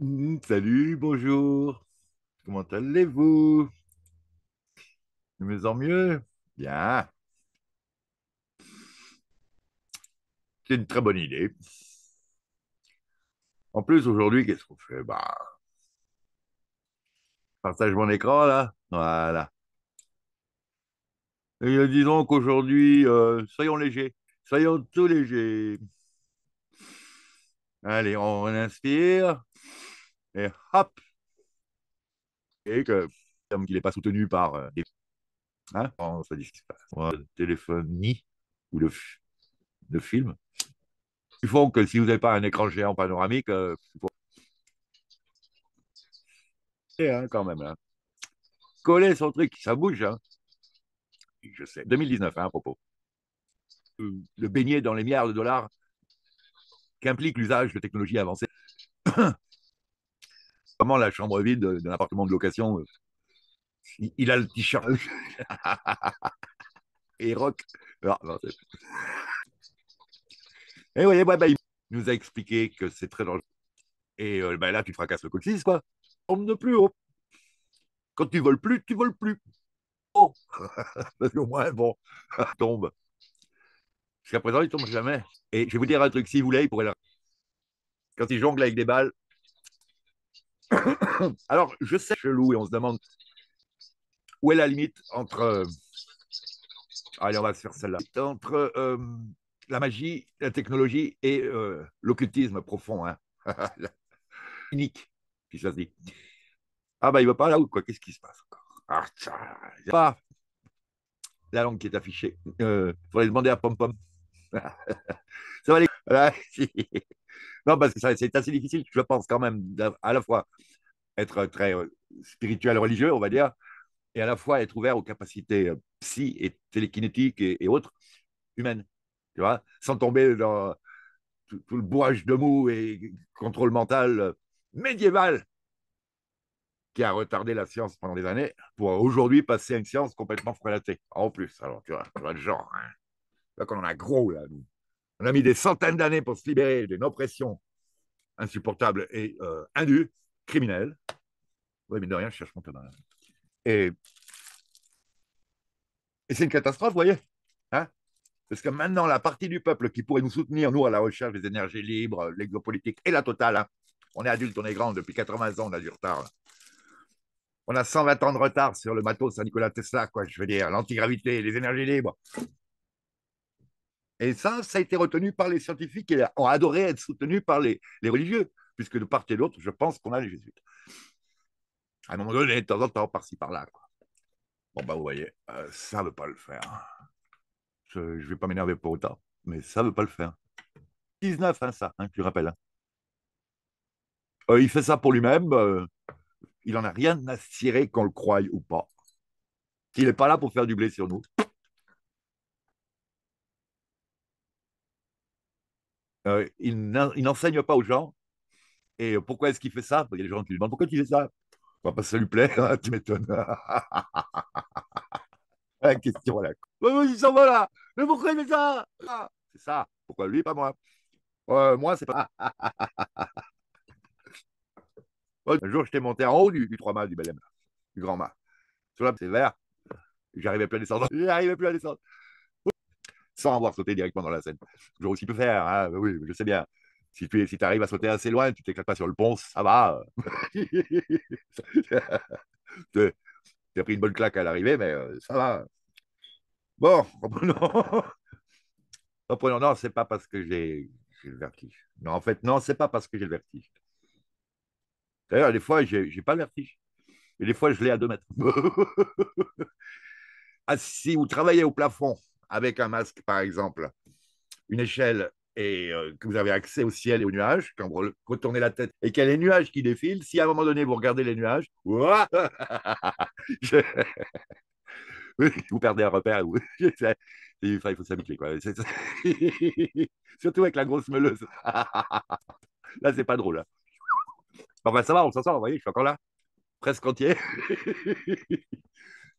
Mm, salut, bonjour. Comment allez-vous De mieux en mieux Bien. C'est une très bonne idée. En plus, aujourd'hui, qu'est-ce qu'on fait Bah, partage mon écran là. Voilà. Et euh, disons qu'aujourd'hui, euh, soyons légers. Soyons tout légers. Allez, on inspire et hop Et que, comme qu'il n'est pas soutenu par des. Euh, hein téléphonie ou le, le film, Il faut que si vous n'avez pas un écran géant panoramique, euh, hein, quand même. Hein. Coller son truc, ça bouge. Hein. Je sais, 2019 hein, à propos. Le beignet dans les milliards de dollars qu'implique l'usage de technologies avancées vraiment la chambre vide d'un appartement de location. Euh, il, a le t-shirt. et rock. Ah, et vous voyez, bah, il nous a expliqué que c'est très dangereux. Et euh, bah, là, tu te fracasses le coccyx, quoi. On ne plus. haut Quand tu voles plus, tu voles plus. Oh Parce qu'au moins, bon, tombe. Jusqu'à présent, il ne tombe jamais. Et je vais vous dire un truc, si vous voulez, il pourrait la... Quand il jongle avec des balles, Alors, je sais, chelou, et on se demande où est la limite entre. Euh, allez, on va se faire celle-là. Entre euh, la magie, la technologie et euh, l'occultisme profond, hein. unique, si ça se dit. Ah, bah, il va pas là ou quoi Qu'est-ce qui se passe encore Ah, pas la langue qui est affichée. Il faudrait demander à Pompom, ça va aller, Voilà. Non, parce que c'est assez difficile, je pense, quand même, à la fois être très euh, spirituel, religieux, on va dire, et à la fois être ouvert aux capacités euh, psy et télékinétiques et, autres humaines, tu vois, sans tomber dans tout, le bourrage de mou et contrôle mental euh, médiéval qui a retardé la science pendant des années pour aujourd'hui passer à une science complètement frelatée. En plus, alors tu vois, tu vois le genre. Là, hein. qu'on en a gros là, nous. On a mis des centaines d'années pour se libérer d'une oppression insupportable et euh, indue, criminelle. Oui, mais de rien, je cherche mon camarade. Et, c'est une catastrophe, vous voyez hein Parce que maintenant, la partie du peuple qui pourrait nous soutenir, nous, à la recherche des énergies libres, l'exopolitique et la totale, hein, on est adulte, on est grand, depuis 80 ans, on a du retard. On a 120 ans de retard sur le matos saint Nicolas Tesla, quoi, je veux dire, l'antigravité, les énergies libres, et ça, ça a été retenu par les scientifiques et ont adoré être soutenu par les, religieux, puisque de part et d'autre, je pense qu'on a les jésuites. À un moment donné, de temps en temps, par-ci, par-là. Bon, bah, vous voyez, euh, ça ne veut pas le faire. Je ne vais pas m'énerver pour autant, mais ça ne veut pas le faire. 19, hein, ça, hein, tu rappelles. Hein. Euh, il fait ça pour lui-même. Euh, il n'en a rien à cirer qu'on le croie ou pas. Il n'est pas là pour faire du blé sur nous. Euh, il n'enseigne pas aux gens. Et pourquoi est-ce qu'il fait ça Il y a des gens qui lui demandent pourquoi tu fais ça bah, Parce que ça lui plaît, hein, tu m'étonnes. La question là. il bah, s'en va là Mais pourquoi il fait ça C'est ça. Pourquoi lui, pas moi euh, Moi, c'est pas. Un jour, je t'ai monté en haut du, du 3 mâts, du bel du grand mât. Sur la, c'est vert. J'arrivais plus à descendre. J'arrivais plus à descendre sans avoir sauté directement dans la scène. J'aurais aussi pu faire, hein, bah oui, je sais bien. Si tu si arrives à sauter assez loin, tu t'éclates pas sur le pont, ça va. tu as pris une bonne claque à l'arrivée, mais euh, ça va. Bon, reprenons. Non, Non, c'est pas parce que j'ai le vertige. Non, en fait, non, c'est pas parce que j'ai le vertige. D'ailleurs, des fois, j'ai pas le vertige. Et des fois, je l'ai à deux mètres. Si vous travaillez au plafond, avec un masque, par exemple, une échelle et euh, que vous avez accès au ciel et aux nuages, quand vous retournez la tête et qu'il y a les nuages qui défilent, si à un moment donné vous regardez les nuages, vous perdez un repère. il faut s'habituer. Surtout avec la grosse meuleuse. là, c'est pas drôle. Hein. On va ben, ça va, on s'en sort, vous voyez, je suis encore là. Presque entier.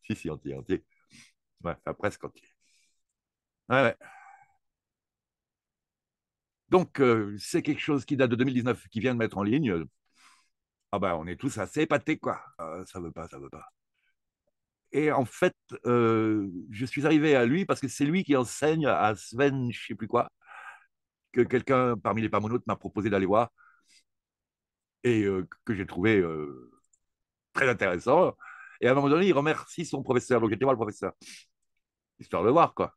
si, si, entier, entier. enfin, presque entier. Donc, euh, c'est quelque chose qui date de 2019, qui vient de mettre en ligne. Ah ben, on est tous assez épatés, quoi. Ça ah, ça veut pas, ça veut pas. Et en fait, euh, je suis arrivé à lui parce que c'est lui qui enseigne à Sven, je sais plus quoi, que quelqu'un parmi les parmonautes m'a proposé d'aller voir et euh, que j'ai trouvé très intéressant. Et à un moment donné, il remercie son professeur. Donc, j'étais voir le professeur, histoire de voir, quoi.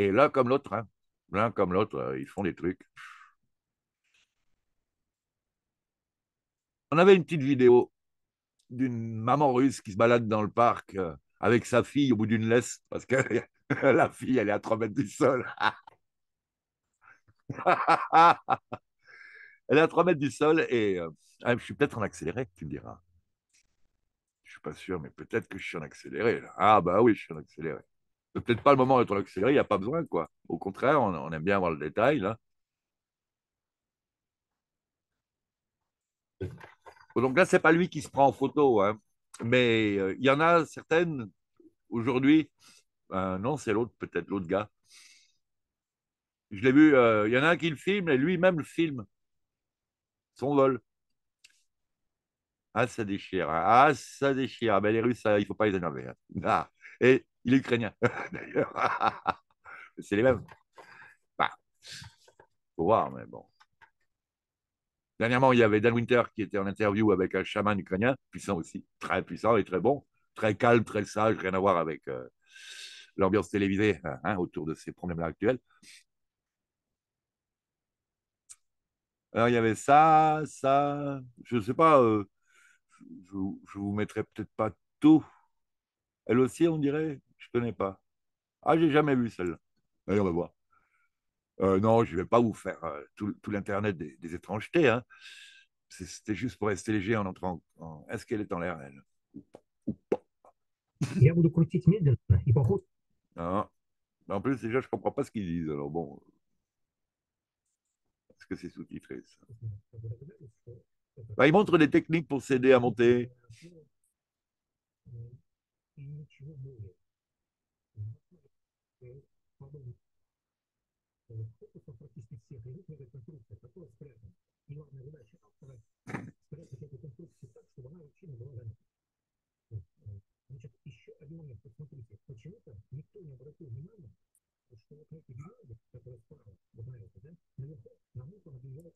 Et l'un comme l'autre, hein. l'un comme l'autre, euh, ils font des trucs. On avait une petite vidéo d'une maman russe qui se balade dans le parc euh, avec sa fille au bout d'une laisse, parce que la fille, elle est à 3 mètres du sol. elle est à 3 mètres du sol et euh, ah, je suis peut-être en accéléré, tu me diras. Je suis pas sûr, mais peut-être que je suis en accéléré. Ah bah oui, je suis en accéléré peut-être pas le moment de en accéléré, il n'y a pas besoin, quoi. Au contraire, on, aime bien avoir le détail, là. Donc là, ce n'est pas lui qui se prend en photo, hein. mais euh, il y en a certaines aujourd'hui. Euh, non, c'est l'autre, peut-être l'autre gars. Je l'ai vu, euh, il y en a un qui le filme et lui-même le filme. Son vol. Ah, ça déchire. Hein. Ah, ça déchire. Mais ah, ben, les Russes, ah, il ne faut pas les énerver. Hein. Ah. Et il est ukrainien, d'ailleurs. c'est les mêmes. Bah, faut voir, mais bon. Dernièrement, il y avait Dan Winter qui était en interview avec un chaman ukrainien, puissant aussi, très puissant et très bon, très calme, très sage, rien à voir avec euh, l'ambiance télévisée hein, hein, autour de ces problèmes-là actuels. Alors, il y avait ça, ça, je ne sais pas, euh, je ne vous mettrai peut-être pas tout. Elle aussi, on dirait, je connais pas. Ah, j'ai jamais vu celle-là. Allez, on va voir. Euh, non, je ne vais pas vous faire euh, tout, l'Internet des, étrangetés. Hein. C'était juste pour rester léger en entrant. Est-ce qu'elle est en l'air, elle ah. En plus, déjà, je ne comprends pas ce qu'ils disent. Alors bon. Est-ce que c'est sous-titré, ça bah, Ils montrent des techniques pour s'aider à monter. фокусом практически всех идет некая конструкция, которая спрятана. И главная задача автора спрятать эту конструкцию так, чтобы она вообще не была занята. Значит, еще один момент, посмотрите, почему-то никто не обратил внимания, что вот на этой гранде, которая справа, вот на этой, да, наверху нам нужно набежать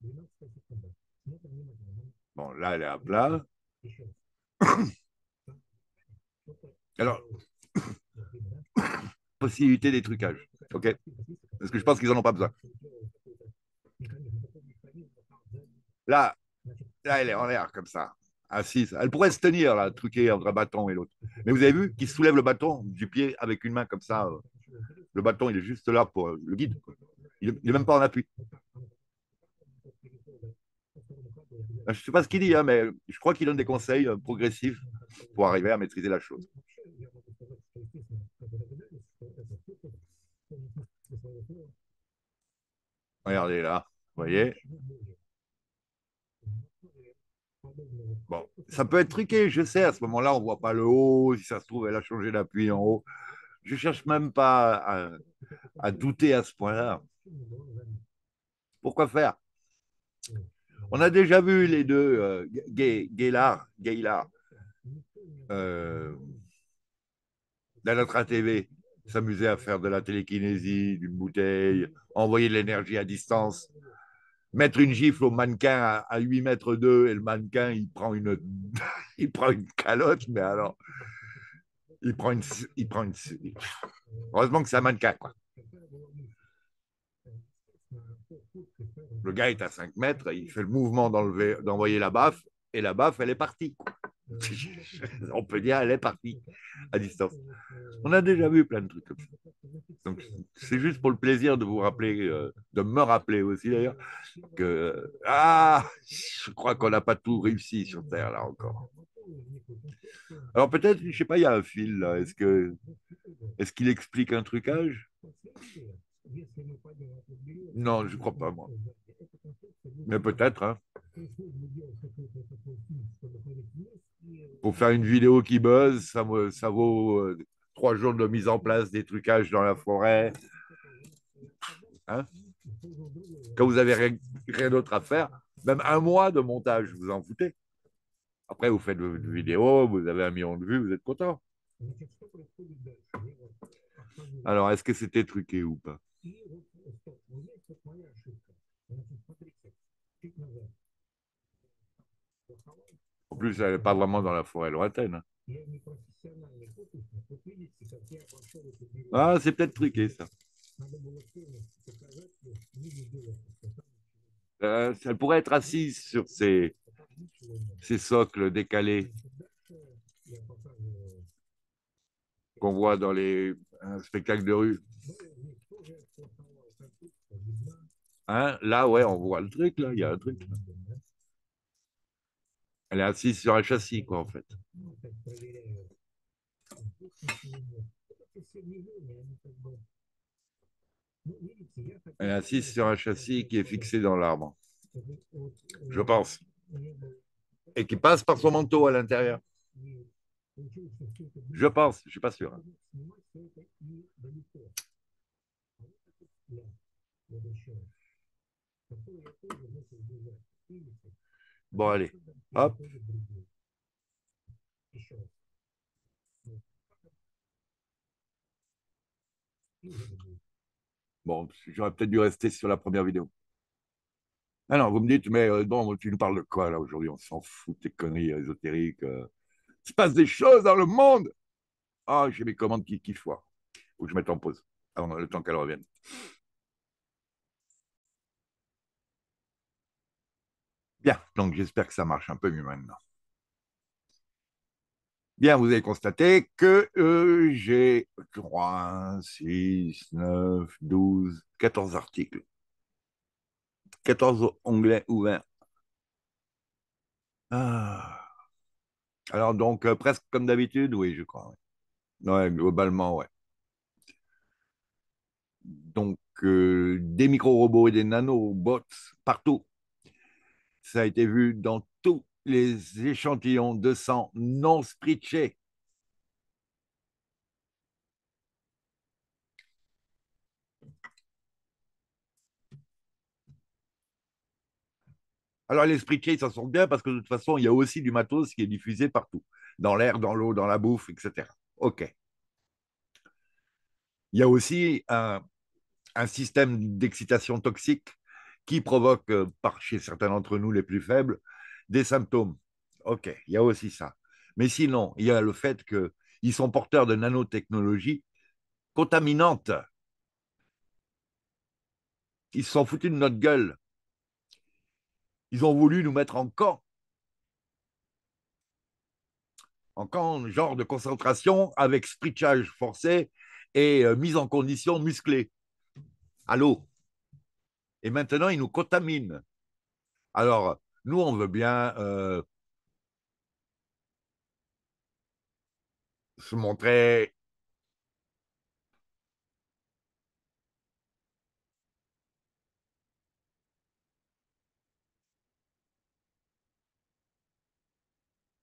12 секунда. Смотрим внимательно. Bon, là, elle est à plat. Еще раз. Alors, possibilité des trucages. OK Parce que je pense qu'ils n'en ont pas besoin. Là, là, elle est en l'air comme ça, assise. Elle pourrait se tenir, là, truquée entre un bâton et l'autre. Mais vous avez vu qu'il soulève le bâton du pied avec une main comme ça. Euh, le bâton, il est juste là pour euh, le guide. Il n'est même pas en appui. Je ne sais pas ce qu'il dit, hein, mais je crois qu'il donne des conseils euh, progressifs pour arriver à maîtriser la chose. Regardez là, vous voyez Bon, ça peut être truqué, je sais, à ce moment-là, on ne voit pas le haut, si ça se trouve, elle a changé d'appui en haut. Je ne cherche même pas à, douter à ce point-là. Pourquoi faire On a déjà vu les deux, euh, Gaylard, Gaylard, euh, TV, s'amuser à faire de la télékinésie, d'une bouteille, envoyer de l'énergie à distance, mettre une gifle au mannequin à, 8 mètres 2 et le mannequin, il prend une, il prend une calotte, mais alors, il prend une, il prend une, heureusement que c'est un mannequin, Le gars est à 5 mètres, il fait le mouvement d'envoyer la baffe, et la baffe, elle est partie. Euh, on peut dire, elle est partie à distance. On a déjà vu plein de trucs Donc, c'est juste pour le plaisir de vous rappeler, euh, de me rappeler aussi d'ailleurs, que ah, je crois qu'on n'a pas tout réussi sur Terre là encore. Alors peut-être, je sais pas, il y a un fil là. Est-ce que, est-ce qu'il explique un trucage Non, je crois pas moi. Mais peut-être. Hein pour faire une vidéo qui buzz, ça, vaut euh, trois jours de mise en place des trucages dans la forêt. Hein? Quand vous avez rien, d'autre à faire, même un mois de montage, vous en foutez. Après, vous faites une vidéo, vous avez un million de vues, vous êtes content. Alors, est-ce que c'était truqué ou pas en plus, elle n'est pas vraiment dans la forêt lointaine. Hein. Ah, c'est peut-être truqué, ça. elle euh, pourrait être assise sur ces, socles décalés qu'on voit dans les spectacles de rue. Hein, là, ouais, on voit le truc, là, il y a un truc. Elle est assise sur un châssis, quoi, en fait. Elle est assise sur un châssis qui est fixé dans l'arbre, je pense, et qui passe par son manteau à l'intérieur. Je pense, je ne suis pas sûr. Bon, allez. Hop. Bon, j'aurais peut-être dû rester sur la première vidéo. Ah non, vous me dites, mais euh, bon, tu nous parles de quoi là aujourd'hui On s'en fout de tes conneries ésotériques. Euh. Il se passe des choses dans le monde Ah, j'ai mes commandes qui, qui foirent. Faut que je mette en pause avant le temps qu'elles reviennent. Bien, donc j'espère que ça marche un peu mieux maintenant. Bien, vous avez constaté que euh, j'ai 3, 6, 9, 12, 14 articles. 14 onglets ouverts. Ah. Alors donc, euh, presque comme d'habitude, oui, je crois. Ouais, globalement, ouais. Donc, euh, des micro-robots et des nanobots partout. Ça a été vu dans tous les échantillons de sang non spritchés. Alors les spritchés, ils s'en bien parce que de toute façon, il y a aussi du matos qui est diffusé partout, dans l'air, dans l'eau, dans la bouffe, etc. OK. Il y a aussi un système d'excitation toxique qui provoque, euh, par chez certains d'entre nous les plus faibles, des symptômes. OK, il y a aussi ça. Mais sinon, il y a le fait qu'ils sont porteurs de nanotechnologies contaminantes. Ils se sont foutus de notre gueule. Ils ont voulu nous mettre en camp. En camp, genre de concentration avec spritchage forcé et euh, mise en condition musclée. Allô et maintenant il nous contaminent. Alors, nous, on veut bien euh, se montrer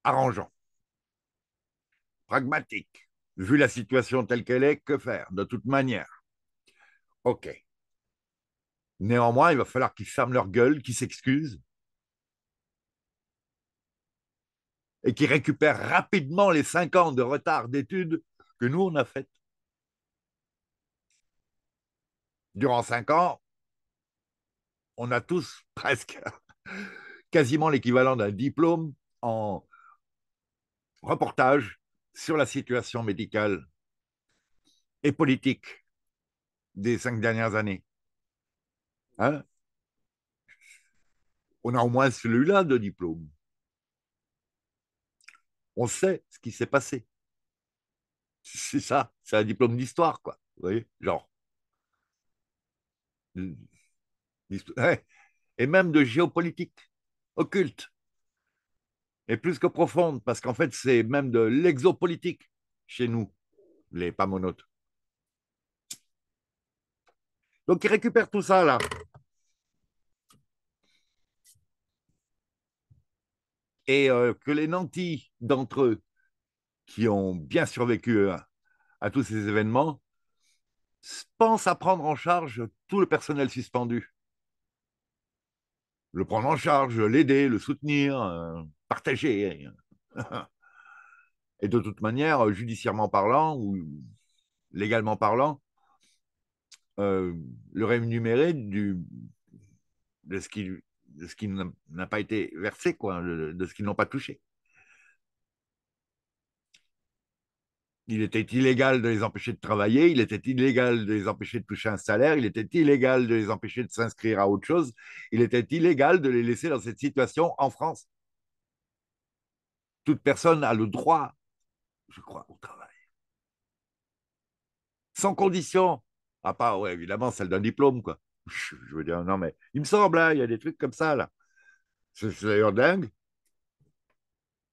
arrangeant, pragmatique. Vu la situation telle qu'elle est, que faire de toute manière Ok. Néanmoins, il va falloir qu'ils ferment leur gueule, qu'ils s'excusent et qu'ils récupèrent rapidement les cinq ans de retard d'études que nous, on a fait. Durant cinq ans, on a tous presque quasiment l'équivalent d'un diplôme en reportage sur la situation médicale et politique des cinq dernières années. Hein? on a au moins celui-là de diplôme. On sait ce qui s'est passé. C'est ça, c'est un diplôme d'histoire, quoi. Vous voyez, genre. Et même de géopolitique, occulte, et plus que profonde, parce qu'en fait, c'est même de l'exopolitique chez nous, les pamonautes. Donc, ils récupère tout ça là. Et euh, que les nantis d'entre eux, qui ont bien survécu euh, à, tous ces événements, pensent à prendre en charge tout le personnel suspendu. Le prendre en charge, l'aider, le soutenir, euh, partager. Et de toute manière, judiciairement parlant ou légalement parlant, euh, le rémunérer du, de ce qui, ce qui n'a pas été versé, quoi, de ce qu'ils n'ont pas touché. Il était illégal de les empêcher de travailler, il était illégal de les empêcher de toucher un salaire, il était illégal de les empêcher de s'inscrire à autre chose, il était illégal de les laisser dans cette situation en France. Toute personne a le droit, je crois, au travail. Sans condition, à part, ouais, évidemment, celle d'un diplôme, quoi. Je veux dire, non, mais il me semble, hein, il y a des trucs comme ça, là. C'est d'ailleurs dingue.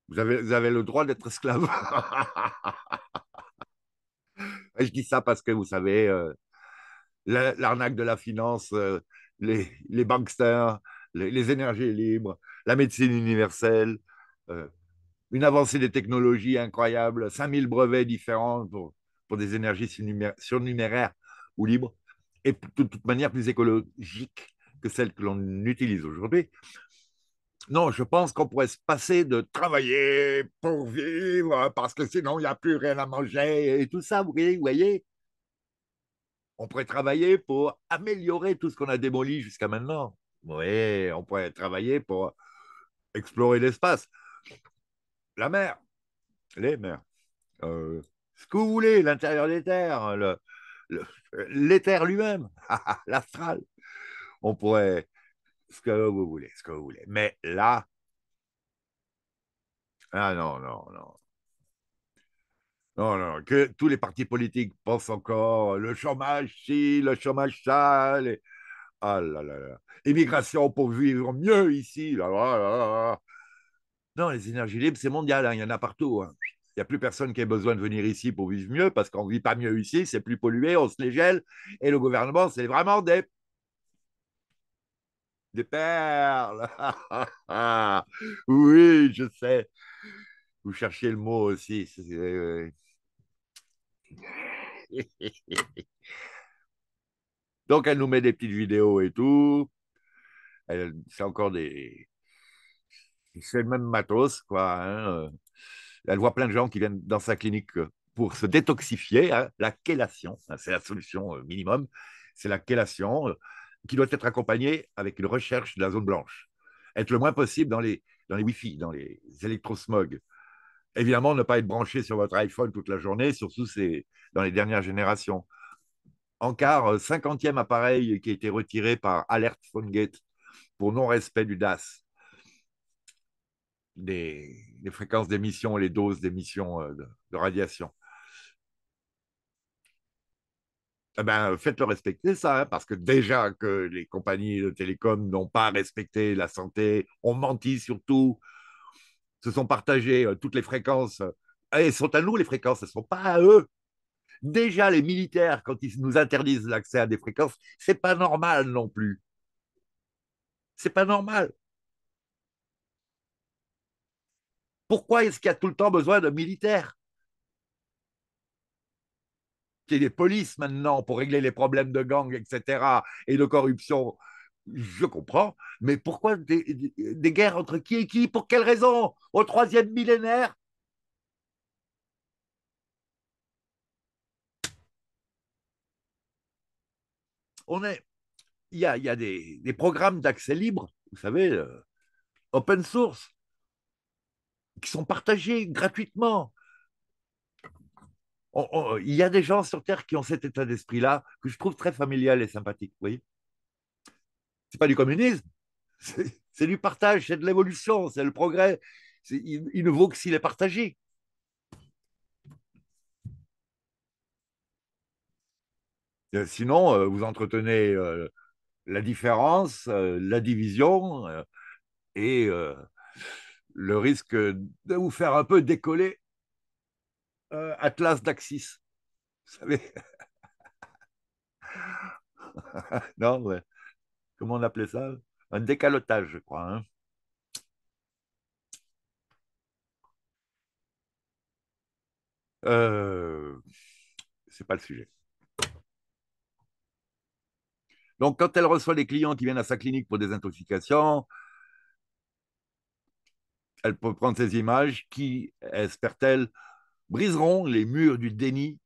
Vous avez, vous avez le droit d'être esclave. Je dis ça parce que, vous savez, euh, l'arnaque de la finance, euh, les, les banksters, les, énergies libres, la médecine universelle, euh, une avancée des technologies incroyables, 5000 brevets différents pour, des énergies surnuméraires ou libre, et de toute manière plus écologique que celle que l'on utilise aujourd'hui. Non, je pense qu'on pourrait se passer de travailler pour vivre, parce que sinon, il n'y a plus rien à manger et tout ça, vous voyez. On pourrait travailler pour améliorer tout ce qu'on a démoli jusqu'à maintenant. Oui, on pourrait travailler pour explorer l'espace, la mer, les mers, euh, ce que vous voulez, l'intérieur des terres, le, le, l'éther lui-même, l'astral. On pourrait, ce que vous voulez, ce que vous voulez. Mais là, ah non, non, non. Non, non, que tous les partis politiques pensent encore le chômage si, le chômage ça. Les... Ah là là Immigration pour vivre mieux ici. Là, là, Non, les énergies libres, c'est mondial, hein, il y en a partout. Hein. Il n'y a plus personne qui ait besoin de venir ici pour vivre mieux, parce qu'on ne vit pas mieux ici, c'est plus pollué, on se les gèle. Et le gouvernement, c'est vraiment des perles. oui, je sais. Vous cherchez le mot aussi. Donc, elle nous met des petites vidéos et tout. C'est encore des. C'est le même matos, quoi. Hein, euh. Elle voit plein de gens qui viennent dans sa clinique euh, pour se détoxifier. Hein. la chélation, hein, c'est la solution euh, minimum. C'est la chélation euh, qui doit être accompagnée avec une recherche de la zone blanche. Être le moins possible dans les, les Wi-Fi, dans les électrosmogs. Évidemment, ne pas être branché sur votre iPhone toute la journée, surtout dans les dernières générations. En quart, 50e appareil qui a été retiré par Alert PhoneGate pour non-respect du DAS. Des, les fréquences d'émission et les doses d'émission euh, de, radiation. Eh ben, faites-le respecter ça, hein, parce que déjà que les compagnies de télécom n'ont pas respecté la santé, ont menti surtout, se sont partagées euh, toutes les fréquences. Elles sont à nous les fréquences, elles ne sont pas à eux. Déjà, les militaires, quand ils nous interdisent l'accès à des fréquences, ce n'est pas normal non plus. Ce n'est pas normal. Pourquoi est-ce qu'il y a tout le temps besoin de militaires Il y a des polices maintenant pour régler les problèmes de gangs, etc., et de corruption, je comprends, mais pourquoi des, guerres entre qui et qui Pour quelle raison Au troisième millénaire on est, il y a, il des, programmes d'accès libre, vous savez, euh, open source qui sont partagés gratuitement. Oh, oh, il y a des gens sur Terre qui ont cet état d'esprit-là que je trouve très familial et sympathique. Oui, c'est pas du communisme, c'est du partage, c'est de l'évolution, c'est le progrès. Il, il ne vaut que s'il est partagé. Euh, sinon, euh, vous entretenez euh, la différence, la division et le risque de vous faire un peu décoller euh, Atlas d'Axis. Vous savez Non, Comment on appelait ça Un décalotage, je crois. Ce hein. n'est euh, c'est pas le sujet. Donc, quand elle reçoit des clients qui viennent à sa clinique pour des intoxications, elle peut prendre ces images qui, espère-t-elle, briseront les murs du déni.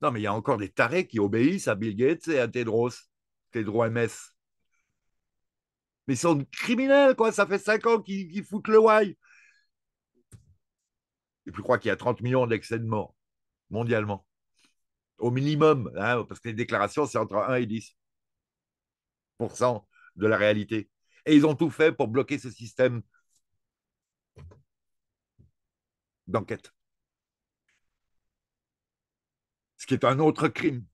Non, mais il y a encore des tarés qui obéissent à Bill Gates et à Tedros, Tedros MS. Mais ils sont criminels, quoi. Ça fait cinq ans qu'ils foutent le why. Et puis, je crois qu'il y a 30 millions d'excès de morts mondialement. Au minimum, hein, parce que les déclarations, c'est entre 1 et 10 de la réalité. Et ils ont tout fait pour bloquer ce système d'enquête. Ce qui est un autre crime.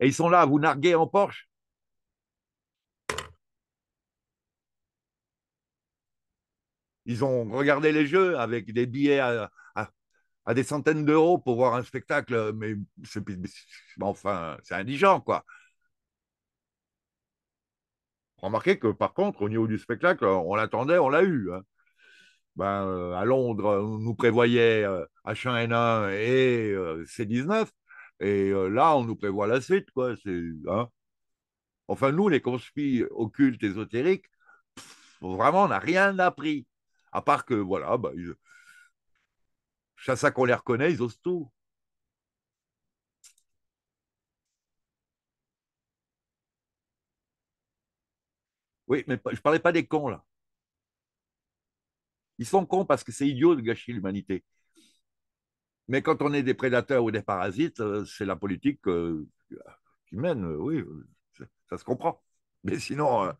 Et ils sont là à vous narguer en Porsche. Ils ont regardé les jeux avec des billets à, des centaines d'euros pour voir un spectacle, mais enfin, c'est indigent, quoi. Remarquez que par contre, au niveau du spectacle, on l'attendait, on l'a eu. Hein. Ben, euh, à Londres, on nous prévoyait H1N1 euh, et euh, C19. Et là, on nous prévoit la suite. Quoi. Hein. Enfin, nous, les conspires occultes, ésotériques, vraiment, on n'a rien appris. À part que, voilà, ben, ça qu'on les reconnaît, ils osent tout. Oui, mais je ne parlais pas des cons, là. Ils sont cons parce que c'est idiot de gâcher l'humanité. Mais quand on est des prédateurs ou des parasites, euh, c'est la politique euh, qui mène, euh, oui, ça se comprend. Mais sinon,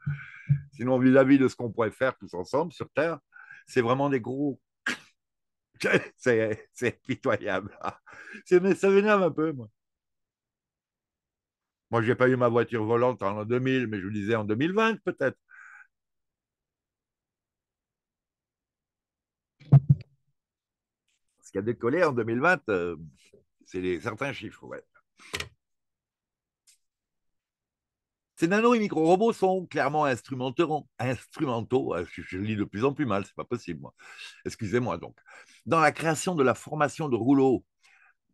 sinon vis-à-vis de ce qu'on pourrait faire tous ensemble sur Terre, c'est vraiment des gros. c'est pitoyable. Ah, c'est m'énerve un peu, moi. Moi, je n'ai pas eu ma voiture volante en 2000, mais je vous disais en 2020 peut-être. Ce qui a décollé en 2020, euh, c'est certains chiffres. Ouais. Ces nano et micro-robots sont clairement instrumentaux, instrumentaux ah, je, lis de plus en plus mal, ce n'est pas possible, Excusez-moi donc. Dans la création de la formation de rouleaux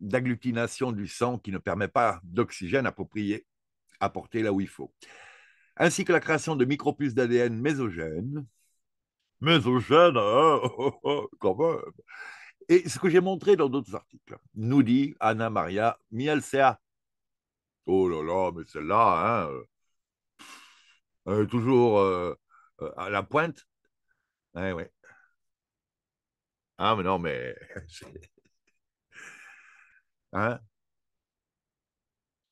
d'agglutination du sang qui ne permet pas d'oxygène approprié apporté là où il faut, ainsi que la création de micropuces d'ADN mésogènes. Mésogènes, hein oh, oh, oh, quand même. Et ce que j'ai montré dans d'autres articles, nous dit Anna Maria Mielcea. Oh là là, mais celle-là, hein, euh, est toujours euh, euh, à la pointe. Ouais, eh ouais. Ah, mais non, mais Hein?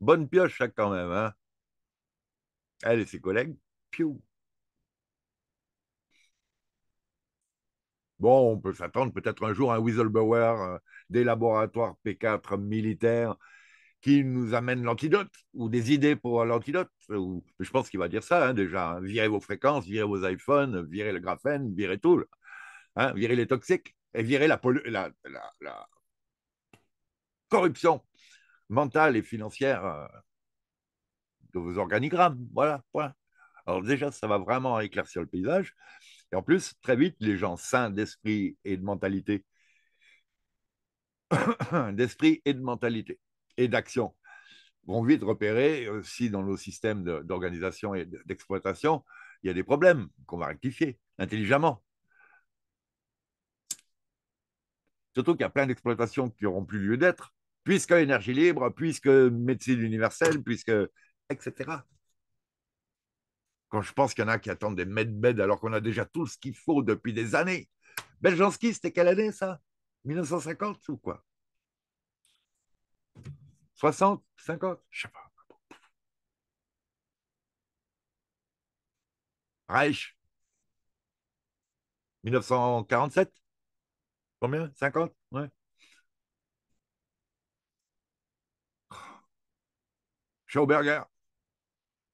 Bonne pioche, ça, hein, quand même. Hein? Elle et ses collègues, piou. Bon, on peut s'attendre peut-être un jour à un whistleblower euh, des laboratoires P4 militaires qui nous amène l'antidote ou des idées pour l'antidote. je pense qu'il va dire ça hein, déjà. virez vos fréquences, virez vos iPhones, virez le graphène, virez tout. virez les toxiques et virez la, la corruption mentale et financière euh, de vos organigrammes. Voilà, point. Alors déjà, ça va vraiment éclaircir le paysage. Et en plus, très vite, les gens sains d'esprit et de mentalité, d'esprit et de mentalité, et d'action, vont vite repérer euh, si dans nos systèmes d'organisation et d'exploitation, il y a des problèmes qu'on va rectifier intelligemment. Surtout qu'il y a plein d'exploitations qui n'auront plus lieu d'être puisque énergie libre, puisque médecine universelle, puisque etc. Quand je pense qu'il y en a qui attendent des med-med alors qu'on a déjà tout ce qu'il faut depuis des années. Beljanski, c'était quelle année ça 1950 ou quoi 60 50 Je sais pas. Reich 1947 Combien 50 Schauberger.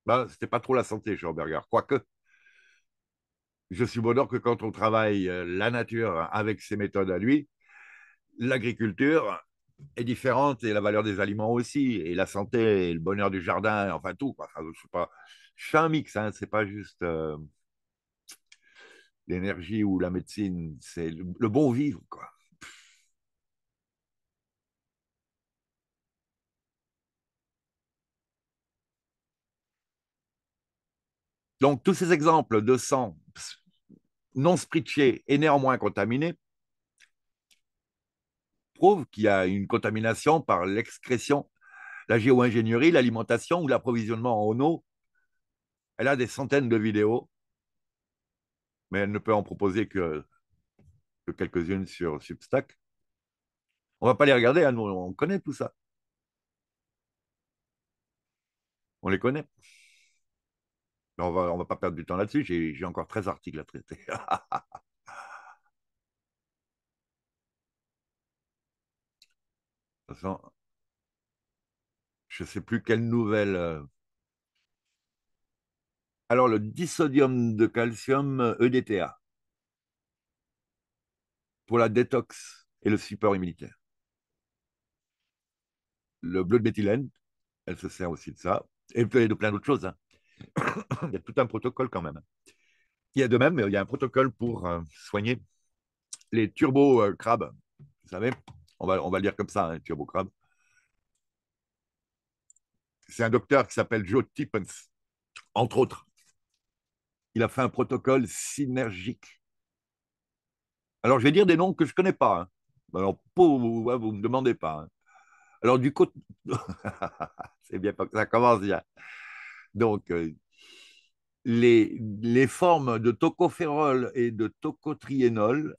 Bah, ce n'était pas trop la santé, Schauberger, quoique. Je suis bonheur que quand on travaille euh, la nature avec ses méthodes à lui, l'agriculture est différente et la valeur des aliments aussi, et la santé et le bonheur du jardin, enfin tout. Quoi. je, pas... un mix, hein, c'est pas juste euh, l'énergie ou la médecine, c'est le, le bon vivre. Quoi. Donc, tous ces exemples de sang non spritché et néanmoins contaminé prouvent qu'il y a une contamination par l'excrétion, la géo-ingénierie, l'alimentation ou l'approvisionnement en eau. Elle a des centaines de vidéos, mais elle ne peut en proposer que, quelques-unes sur Substack. On ne va pas les regarder, hein, on connaît tout ça. On les connaît on va, va pas perdre du temps là-dessus. J'ai encore 13 articles à traiter. De toute façon, je ne sais plus quelle nouvelle. Euh. Alors, le disodium de calcium EDTA euh, e pour la détox et le support immunitaire. Le bleu de méthylène, elle se sert aussi de ça, et de plein d'autres choses. Hein. il y a tout un protocole quand même. Il y a de même, il y a un protocole pour euh, soigner les turbo-crabes. Euh, vous savez, on va, on va le dire comme ça, hein, turbo-crabes. C'est un docteur qui s'appelle Joe Tippens, entre autres. Il a fait un protocole synergique. Alors, je vais dire des noms que je ne connais pas. Hein. Alors, vous ne me demandez pas. Hein. Alors, du coup... C'est bien, ça commence bien. Donc, euh, les, les formes de tocophérol et de tocotriénol,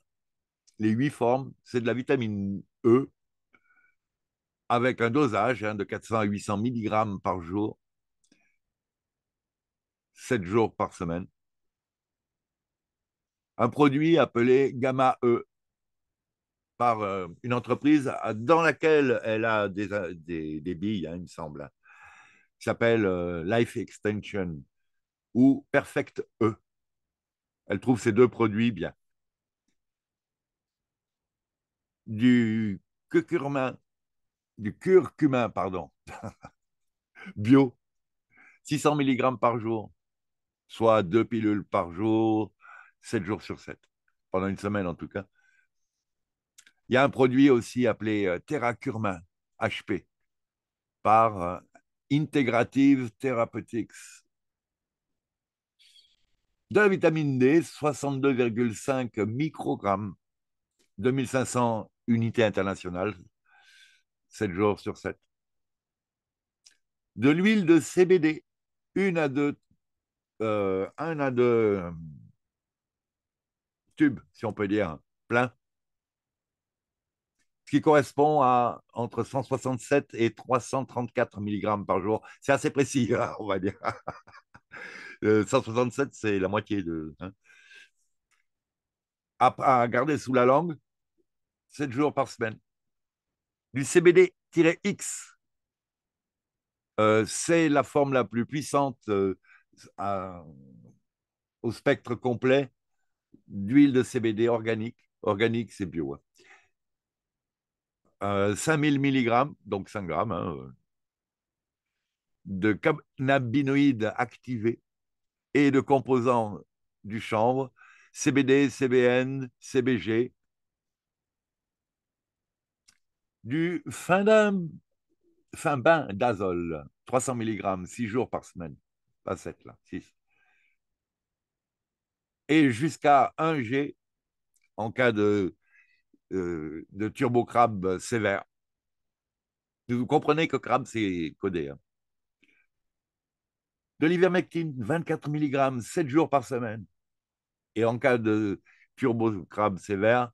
les huit formes, c'est de la vitamine E avec un dosage hein, de 400 à 800 mg par jour, 7 jours par semaine. Un produit appelé Gamma E par euh, une entreprise dans laquelle elle a des, des, billes, hein, il me semble. Hein qui s'appelle euh, Life Extension ou Perfect E. Elle trouve ces deux produits bien. Du curcumin du curcumin pardon, bio, 600 mg par jour, soit deux pilules par jour, 7 jours sur 7, pendant une semaine en tout cas. Il y a un produit aussi appelé euh, Terracurmin, HP, par euh, Integrative Therapeutics. De la vitamine D, 62,5 microgrammes, 2500 unités internationales, 7 jours sur 7. De l'huile de CBD, 1 à 2 euh, un à deux euh, tubes, si on peut dire, plein ce qui correspond à entre 167 et 334 mg par jour. C'est assez précis, hein, on va dire. 167, euh, c'est la moitié de. Hein. À, garder sous la langue, 7 jours par semaine. Du CBD-X, euh, c'est la forme la plus puissante euh, au spectre complet d'huile de CBD organique. Organique, c'est bio. Hein. 5000 euh, mg, donc 5 grammes, hein, euh, de cannabinoïdes activés et de composants du chanvre, CBD, CBN, CBG, du fin bain d'azole, 300 mg, 6 jours par semaine, pas 7 là, 6. Et jusqu'à 1 G en cas de euh, de turbo crabe euh, sévère. Vous comprenez que crabe, c'est codé. Hein. De l'ivermectine, 24 mg, 7 jours par semaine. Et en cas de turbo crabe sévère,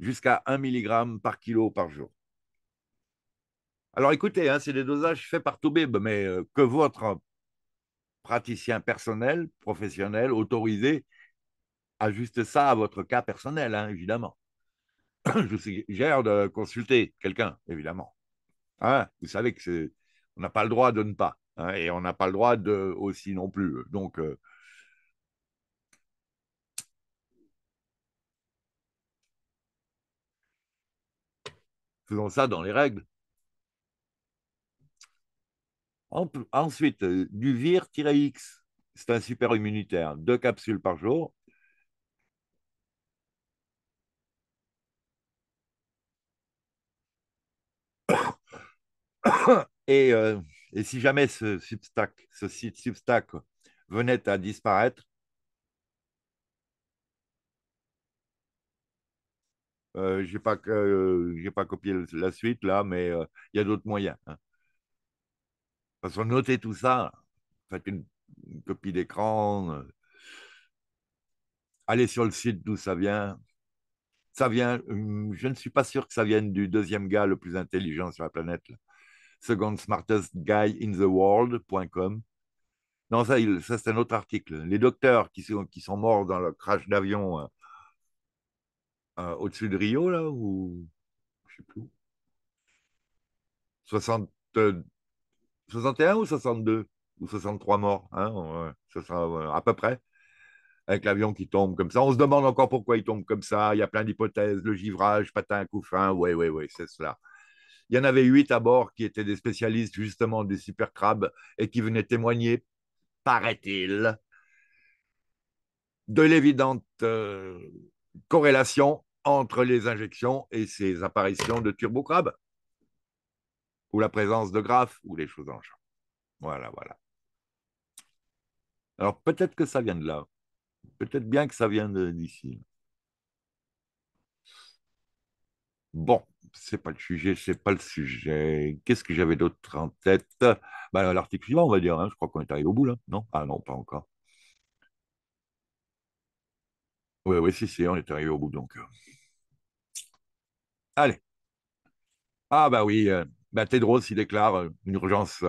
jusqu'à 1 mg par kilo par jour. Alors écoutez, hein, c'est des dosages faits par bib, mais euh, que votre praticien personnel, professionnel, autorisé, ajuste ça à votre cas personnel, hein, évidemment. je vous suggère de consulter quelqu'un, évidemment. Hein, vous savez que on n'a pas le droit de ne pas, hein, et on n'a pas le droit de aussi non plus. Donc, euh, faisons ça dans les règles. Ensuite, euh, du vir-x, c'est un super immunitaire, deux capsules par jour, Euh, et, si jamais ce site Substack venait à disparaître, euh, je n'ai euh, pas, copié la suite là, mais il y a d'autres moyens. De toute façon, notez tout ça, faites une, copie d'écran, allez sur le site d'où ça vient. Ça vient, hum, je ne suis pas sûr que ça vienne du deuxième gars le plus intelligent sur la planète secondsmartestguyintheworld.com. Non, ça, ça c'est un autre article. Les docteurs qui sont, qui sont morts dans le crash d'avion euh, euh, au-dessus de Rio, là, ou je sais plus 60, 61 ou 62 ou 63 morts, hein, ça euh, à peu près, avec l'avion qui tombe comme ça. On se demande encore pourquoi il tombe comme ça, il y a plein d'hypothèses, le givrage, patin, couffin, oui, oui, oui, c'est cela. Il y en avait huit à bord qui étaient des spécialistes justement des crabe et qui venaient témoigner, paraît-il, de l'évidente euh, corrélation entre les injections et ces apparitions de turbo turbocrabes, ou la présence de graphes, ou les choses en Voilà, voilà. Alors peut-être que ça vient de là. Peut-être bien que ça vient d'ici. Bon c'est pas le sujet, c'est pas le sujet. Qu'est-ce que j'avais d'autre en tête ben, L'article suivant, on va dire. Hein. Je crois qu'on est arrivé au bout, là. Non Ah non, pas encore. Oui, oui, si, si, on est arrivé au bout, donc. Euh. Allez. Ah, bah oui, euh, ben, Tedros, il déclare euh, une urgence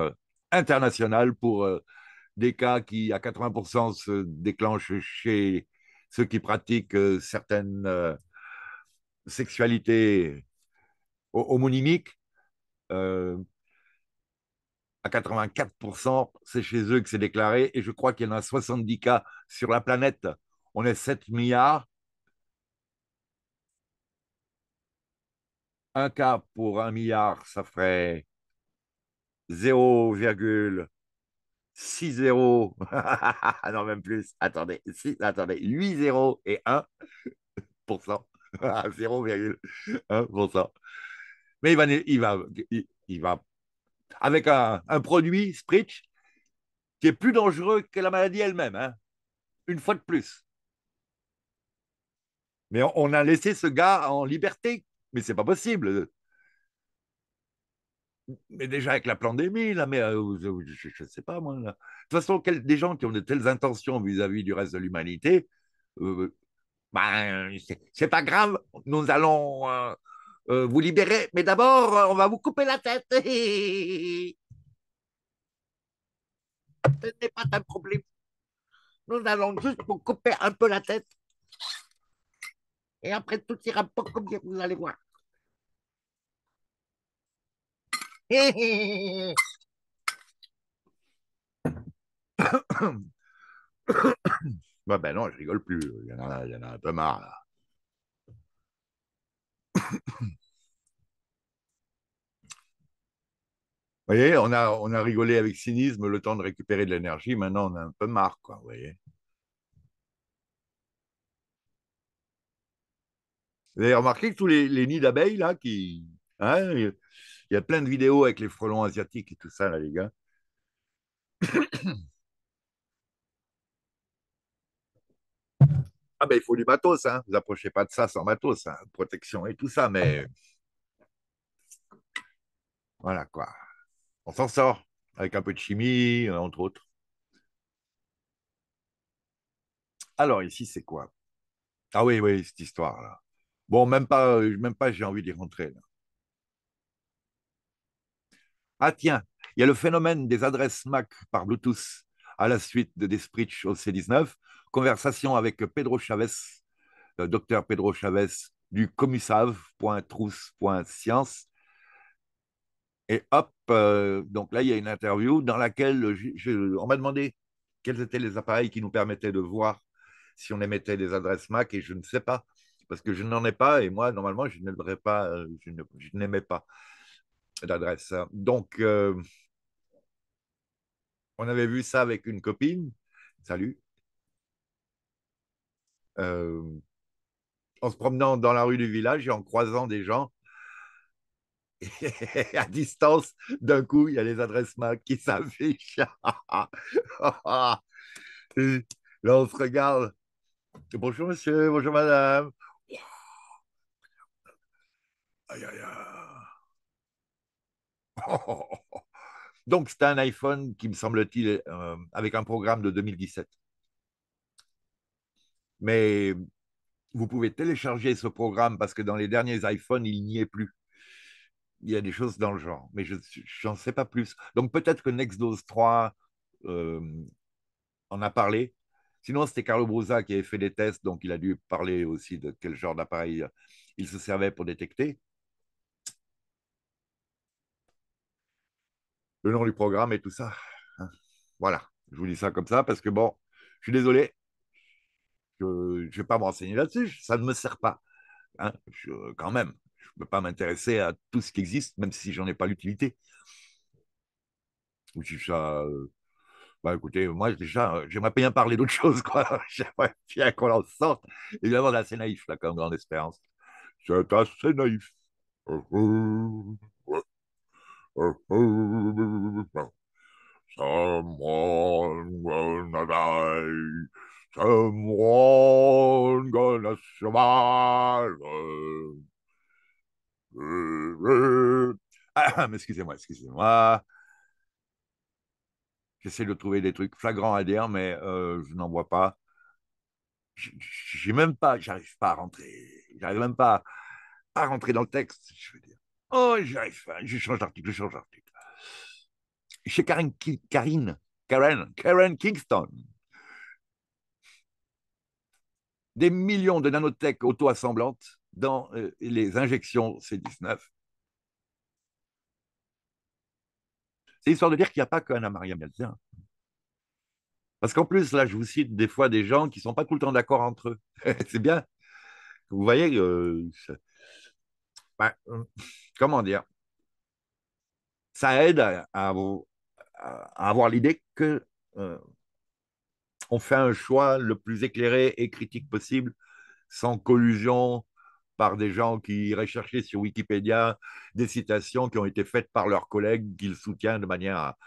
internationale pour des cas qui, à 80%, se déclenchent chez ceux qui pratiquent certaines sexualités homonymique, euh, à 84%, c'est chez eux que c'est déclaré, et je crois qu'il y en a 70 cas sur la planète. On est 7 milliards. Un cas pour un milliard, ça ferait 0,60, non même plus, attendez, attendez, 8, et 1%, 0,1%. mais il va, il va, avec un, produit, Spritch, qui est plus dangereux que la maladie elle-même, hein. une fois de plus. Mais on, a laissé ce gars en liberté, mais ce n'est pas possible. Mais déjà avec la pandémie, là, mais euh, je ne sais pas moi. De toute façon, des gens qui ont de telles intentions vis-à-vis du reste de l'humanité, euh, ben, ce n'est c'est pas grave, nous allons euh, euh, vous libérer, mais d'abord, euh, on va vous couper la tête. Ce n'est pas un problème. Nous allons juste vous couper un peu la tête. Et après, tout ira pas comme vous allez voir. Bah, ben non, je rigole plus. Il y en a, un peu marre, Vous voyez, on a, on a rigolé avec cynisme le temps de récupérer de l'énergie. Maintenant, on a un peu marre, quoi, vous voyez. Vous avez remarqué que tous les, nids d'abeilles, là, qui. Hein, il y a plein de vidéos avec les frelons asiatiques et tout ça, là, les gars. ah ben, il faut du matos, hein. Vous approchez pas de ça sans matos, hein. protection et tout ça, mais. Voilà, quoi on s'en sort avec un peu de chimie, euh, entre autres. Alors ici, c'est quoi Ah oui, oui, cette histoire-là. Bon, même pas, euh, même pas j'ai envie d'y rentrer. Ah tiens, il y a le phénomène des adresses MAC par Bluetooth à la suite de Despritch au C19. Conversation avec Pedro Chavez, euh, docteur Pedro Chavez du comusav.trousse.science et hop, euh, donc là, il y a une interview dans laquelle je, on m'a demandé quels étaient les appareils qui nous permettaient de voir si on émettait des adresses MAC, et je ne sais pas, parce que je n'en ai pas, et moi, normalement, je n'aimerais pas, euh, je n'aimais pas d'adresse. Hein. Donc, euh, on avait vu ça avec une copine. Salut. en se promenant dans la rue du village et en croisant des gens à distance, d'un coup, il y a les adresses MAC qui s'affichent. Là, on se regarde. Bonjour monsieur, bonjour madame. Donc, c'est un iPhone qui me semble-t-il euh, avec un programme de 2017. Mais vous pouvez télécharger ce programme parce que dans les derniers iPhones, il n'y est plus il y a des choses dans le genre, mais je n'en sais pas plus. Donc peut-être que Nextdose euh, 3 en a parlé. Sinon, c'était Carlo Brusa qui avait fait des tests, donc il a dû parler aussi de quel genre d'appareil euh, il se servait pour détecter. Le nom du programme et tout ça. Hein. Voilà, je vous dis ça comme ça parce que bon, je suis désolé, je ne vais pas me renseigner là-dessus, ça ne me sert pas. Hein. quand même, je ne peux pas m'intéresser à tout ce qui existe, même si j'en ai pas l'utilité. Ou si ça. Euh, bah écoutez, moi déjà, j'aimerais bien parler d'autre chose, quoi. J'aimerais bien qu'on en sorte. Évidemment, c'est assez naïf, là, comme grande espérance. C'est assez naïf. die. gonna Ah, excusez-moi, excusez-moi. J'essaie de trouver des trucs flagrants à dire, mais euh, je n'en vois pas. J'ai même pas, j'arrive pas à rentrer, j'arrive même pas à rentrer dans le texte, je veux dire. Oh, j'arrive pas, je change d'article, je change d'article. Chez Karen, Karine, Karen, Karen Kingston. Des millions de nanotech auto-assemblantes dans euh, les injections C19 C'est histoire de dire qu'il n'y a pas qu'Anna Maria Parce qu'en plus, là, je vous cite des fois des gens qui ne sont pas tout le temps d'accord entre eux. c'est bien. Vous voyez, euh, bah, hum, comment dire Ça aide à, avoir l'idée que euh, on fait un choix le plus éclairé et critique possible, sans collusion, par des gens qui recherchaient sur Wikipédia des citations qui ont été faites par leurs collègues qu'ils soutiennent de manière à,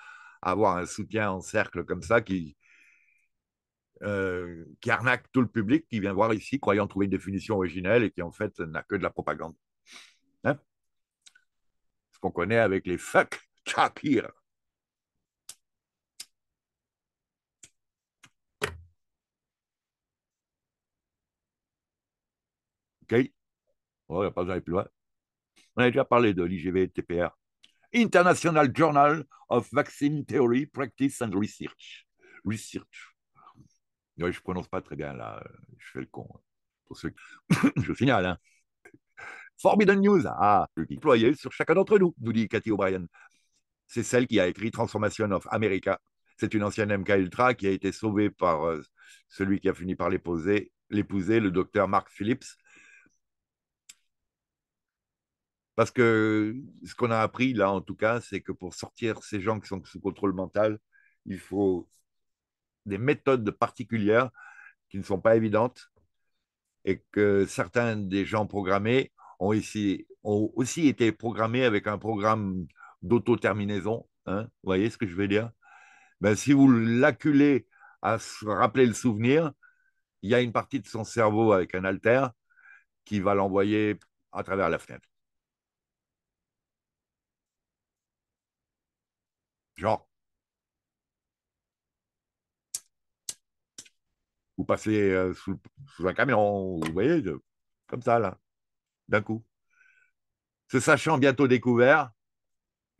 avoir un soutien en cercle comme ça qui, euh, arnaque tout le public qui vient voir ici, croyant trouver une définition originelle et qui en fait n'a que de la propagande. Hein Ce qu'on connaît avec les fuck Chapir. Okay il n'y pas besoin d'aller plus loin. On a déjà parlé de l'IGV-TPR. International Journal of Vaccine Theory, Practice and Research. Research. je ne prononce pas très bien là, je fais le con. Hein. Pour ceux je finale. Hein. Forbidden News, ah, déployé sur chacun d'entre nous, nous dit Cathy O'Brien. C'est celle qui a écrit Transformation of America. C'est une ancienne MK Ultra qui a été sauvée par euh, celui qui a fini par l'épouser, l'épouser, le docteur Mark Phillips, Parce que ce qu'on a appris là, en tout cas, c'est que pour sortir ces gens qui sont sous contrôle mental, il faut des méthodes particulières qui ne sont pas évidentes et que certains des gens programmés ont, ici, ont aussi été programmés avec un programme d'autoterminaison. terminaison vous voyez ce que je veux dire ben, Si vous l'acculez à se rappeler le souvenir, il y a une partie de son cerveau avec un alter qui va l'envoyer à travers la fenêtre. genre, vous passez euh, sous, un camion, vous voyez, comme ça, là, d'un coup. Se sachant bientôt découvert,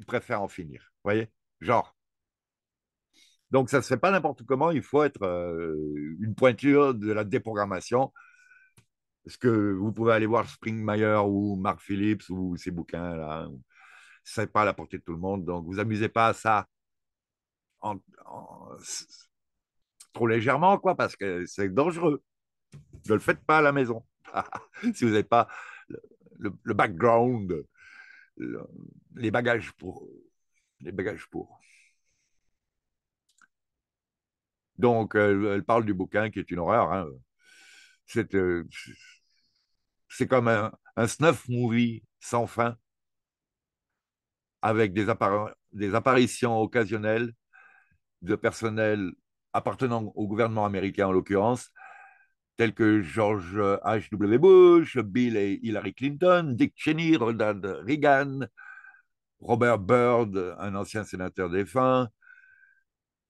il préfère en finir, vous voyez, genre. Donc, ça ne se fait pas n'importe comment, il faut être euh, une pointure de la déprogrammation. Est-ce que vous pouvez aller voir Springmeyer ou Mark Phillips ou ces bouquins-là. n'est pas à la portée de tout le monde. Donc, vous amusez pas à ça trop légèrement, quoi, parce que c'est dangereux. Ne le faites pas à la maison. si vous n'avez pas le, background, les bagages pour. Les bagages pour. Donc, elle, parle du bouquin qui est une horreur. Hein. C'est, euh, c'est comme un, snuff movie sans fin, avec des, des apparitions occasionnelles de personnel appartenant au gouvernement américain en l'occurrence, tels que George H.W. Bush, Bill et Hillary Clinton, Dick Cheney, Ronald Reagan, Robert Byrd, un ancien sénateur défunt,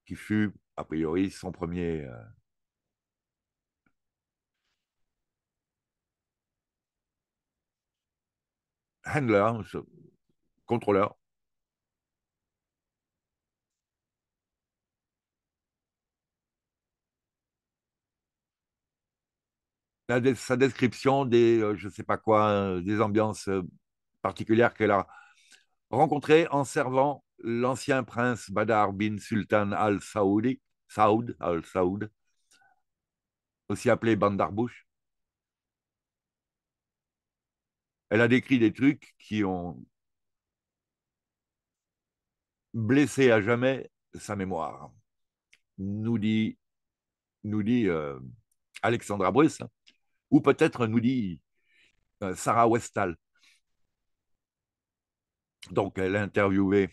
qui fut, a priori, son premier. Euh, handler, contrôleur sa description des, euh, je sais pas quoi, euh, des ambiances euh, particulières qu'elle a rencontrées en servant l'ancien prince Badar bin Sultan al Saoud, al Saoud, aussi appelé Bush. Elle a décrit des trucs qui ont blessé à jamais sa mémoire, nous dit, nous dit Alexandra Bruce. Hein. Ou peut-être, nous dit euh, Sarah Westall. Donc, elle a interviewé...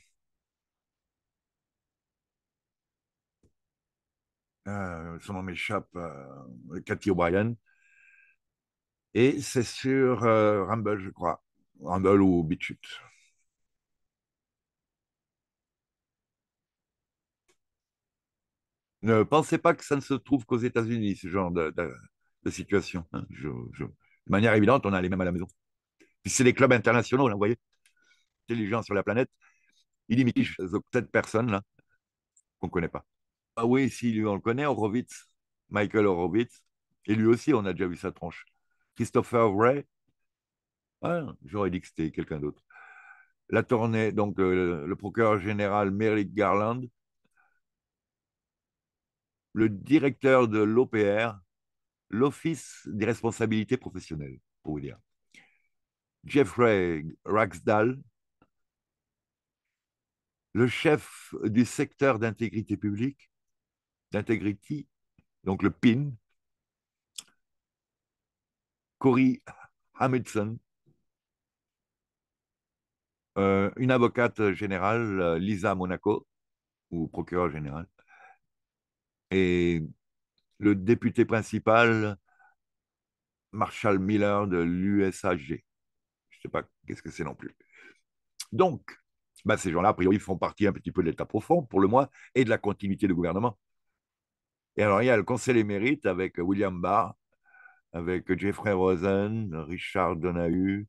Euh, son nom m'échappe, euh, Cathy O'Brien. Et c'est sur Rumble, je crois. Rumble ou Bitchute. Ne pensez pas que ça ne se trouve qu'aux États-Unis, ce genre de, de situation. Hein. De manière évidente, on a les mêmes à la maison. Puis c'est les clubs internationaux, là, vous voyez. Intelligents sur la planète. Il y a cette personne là qu'on ne connaît pas. Ah oui, si, lui, on le connaît, Horowitz, Michael Horowitz. Et lui aussi, on a déjà vu sa tronche. Christopher Wray, j'aurais dit que c'était quelqu'un d'autre. La tournée, donc euh, le procureur général Merrick Garland, le directeur de l'OPR, l'Office des responsabilités professionnelles, pour vous dire. Jeffrey Ragsdale, le chef du secteur d'intégrité publique, d'intégrité, donc le PIN, Cory Hamilton, euh, une avocate générale, euh, Lisa Monaco, ou procureur général, et le député principal, Marshall Miller de l'USAG. Je ne sais pas qu'est-ce que c'est non plus. Donc, ben, ces gens-là, a priori, font partie un petit peu de l'État profond, pour le moins, et de la continuité du gouvernement. Et alors, il y a le Conseil des mérites avec William Barr, avec Jeffrey Rosen, Richard Donahue,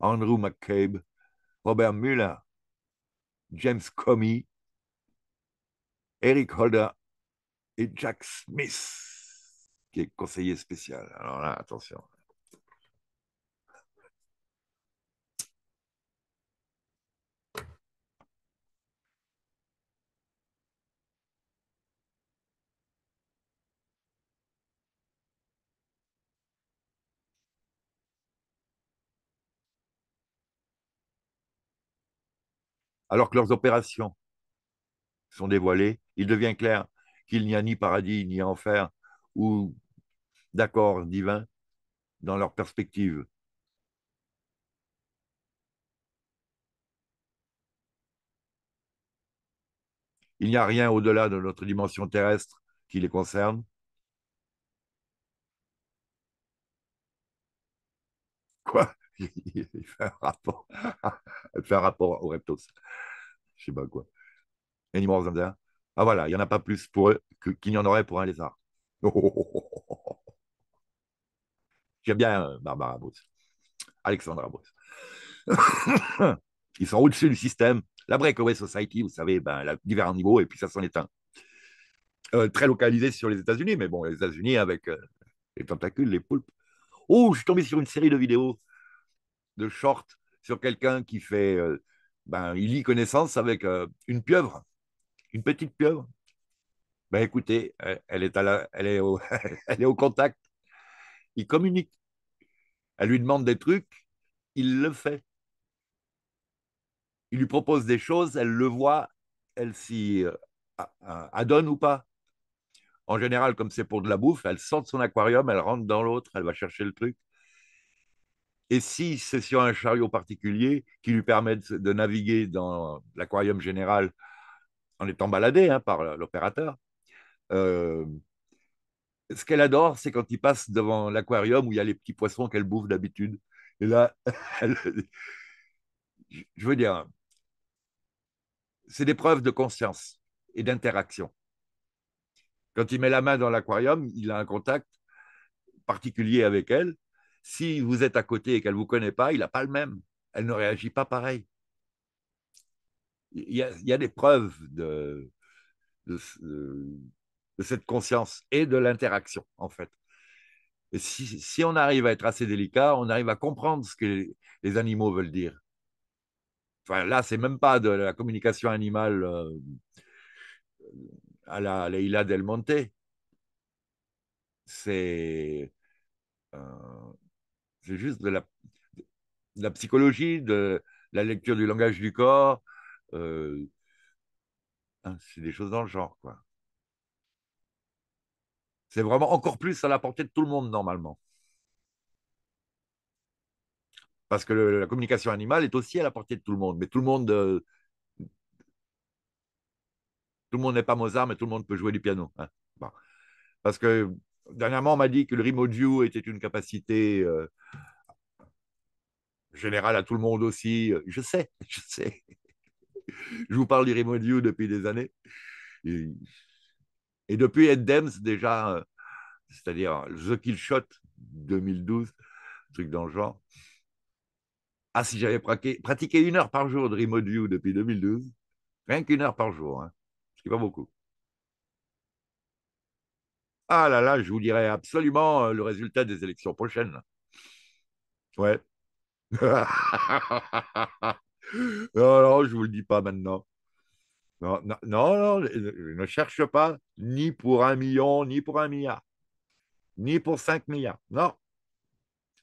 Andrew McCabe, Robert Mueller, James Comey, Eric Holder et Jack Smith, qui est conseiller spécial. Alors là, attention. alors que leurs opérations sont dévoilées, il devient clair qu'il n'y a ni paradis ni enfer ou d'accord divin dans leur perspective. Il n'y a rien au-delà de notre dimension terrestre qui les concerne. Quoi Il fait un rapport, il fait un rapport au reptos. Je ne sais pas quoi. Animaux ah voilà, il n'y en a pas plus pour eux qu'il n'y en aurait pour un lézard. J'aime bien euh, Barbara Bruce. Alexandra Bruce. Ils sont au-dessus du système. La Breakaway Society, vous savez, ben, elle a divers niveaux et puis ça s'en est un. Euh, très localisé sur les États-Unis, mais bon, les États-Unis avec euh, les tentacules, les poulpes. Oh, je suis tombé sur une série de vidéos de shorts sur quelqu'un qui fait. ben, il lit connaissance avec une pieuvre une petite pieuvre. Ben écoutez, elle est, à elle, est au, elle est au contact. Il communique. Elle lui demande des trucs, il le fait. Il lui propose des choses, elle le voit, elle s'y euh, adonne ou pas. En général, comme c'est pour de la bouffe, elle sort de son aquarium, elle rentre dans l'autre, elle va chercher le truc. Et si c'est sur un chariot particulier qui lui permet de, naviguer dans l'aquarium général en étant baladée hein, par l'opérateur. Euh, ce qu'elle adore, c'est quand il passe devant l'aquarium où il y a les petits poissons qu'elle bouffe d'habitude. Et là, je veux dire, c'est des preuves de conscience et d'interaction. Quand il met la main dans l'aquarium, il a un contact particulier avec elle. Si vous êtes à côté et qu'elle ne vous connaît pas, il n'a pas le même. Elle ne réagit pas pareil il y, a, il y a des preuves de, de, cette conscience et de l'interaction, en fait. Et si, si, on arrive à être assez délicat, on arrive à comprendre ce que les, animaux veulent dire. Enfin, là, c'est même pas de la communication animale euh, à la Leila Del Monte. Euh, c'est juste de la, de la psychologie, de la lecture du langage du corps, euh, hein, c'est des choses dans le genre, quoi. C'est vraiment encore plus à la portée de tout le monde, normalement. Parce que la communication animale est aussi à la portée de tout le monde. Mais tout le monde. Euh, tout le monde n'est pas Mozart, mais tout le monde peut jouer du piano. Hein. Parce que dernièrement, on m'a dit que le Remote View était une capacité euh, générale à tout le monde aussi. Je sais, je sais. je vous parle du remote depuis des années. Et, depuis Endems déjà, euh, c'est-à-dire The Kill Shot 2012, truc dans le genre. Ah, si j'avais pratiqué une heure par jour de remote view depuis 2012, rien qu'une heure par jour, hein, ce qui n'est pas beaucoup. Ah là là, je vous dirai absolument euh, le résultat des élections prochaines. Ouais. Non, non, je ne vous le dis pas maintenant. Non, non, non, ne cherche pas ni pour un million, ni pour un milliard, ni pour cinq milliards. Non.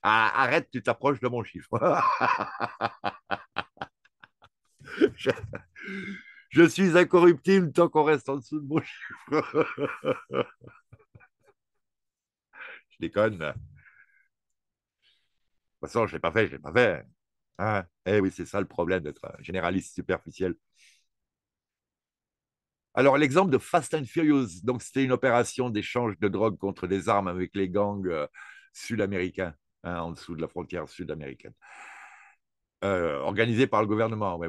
Ah, arrête, tu t'approches de mon chiffre. je, je suis incorruptible tant qu'on reste en dessous de mon chiffre. je déconne. De toute façon, je ne l'ai pas fait, je ne l'ai pas fait. Ah, eh oui, c'est ça le problème d'être euh, généraliste superficiel. Alors, l'exemple de Fast and Furious, donc c'était une opération d'échange de drogue contre des armes avec les gangs euh, sud-américains, hein, en dessous de la frontière sud-américaine, euh, organisée par le gouvernement.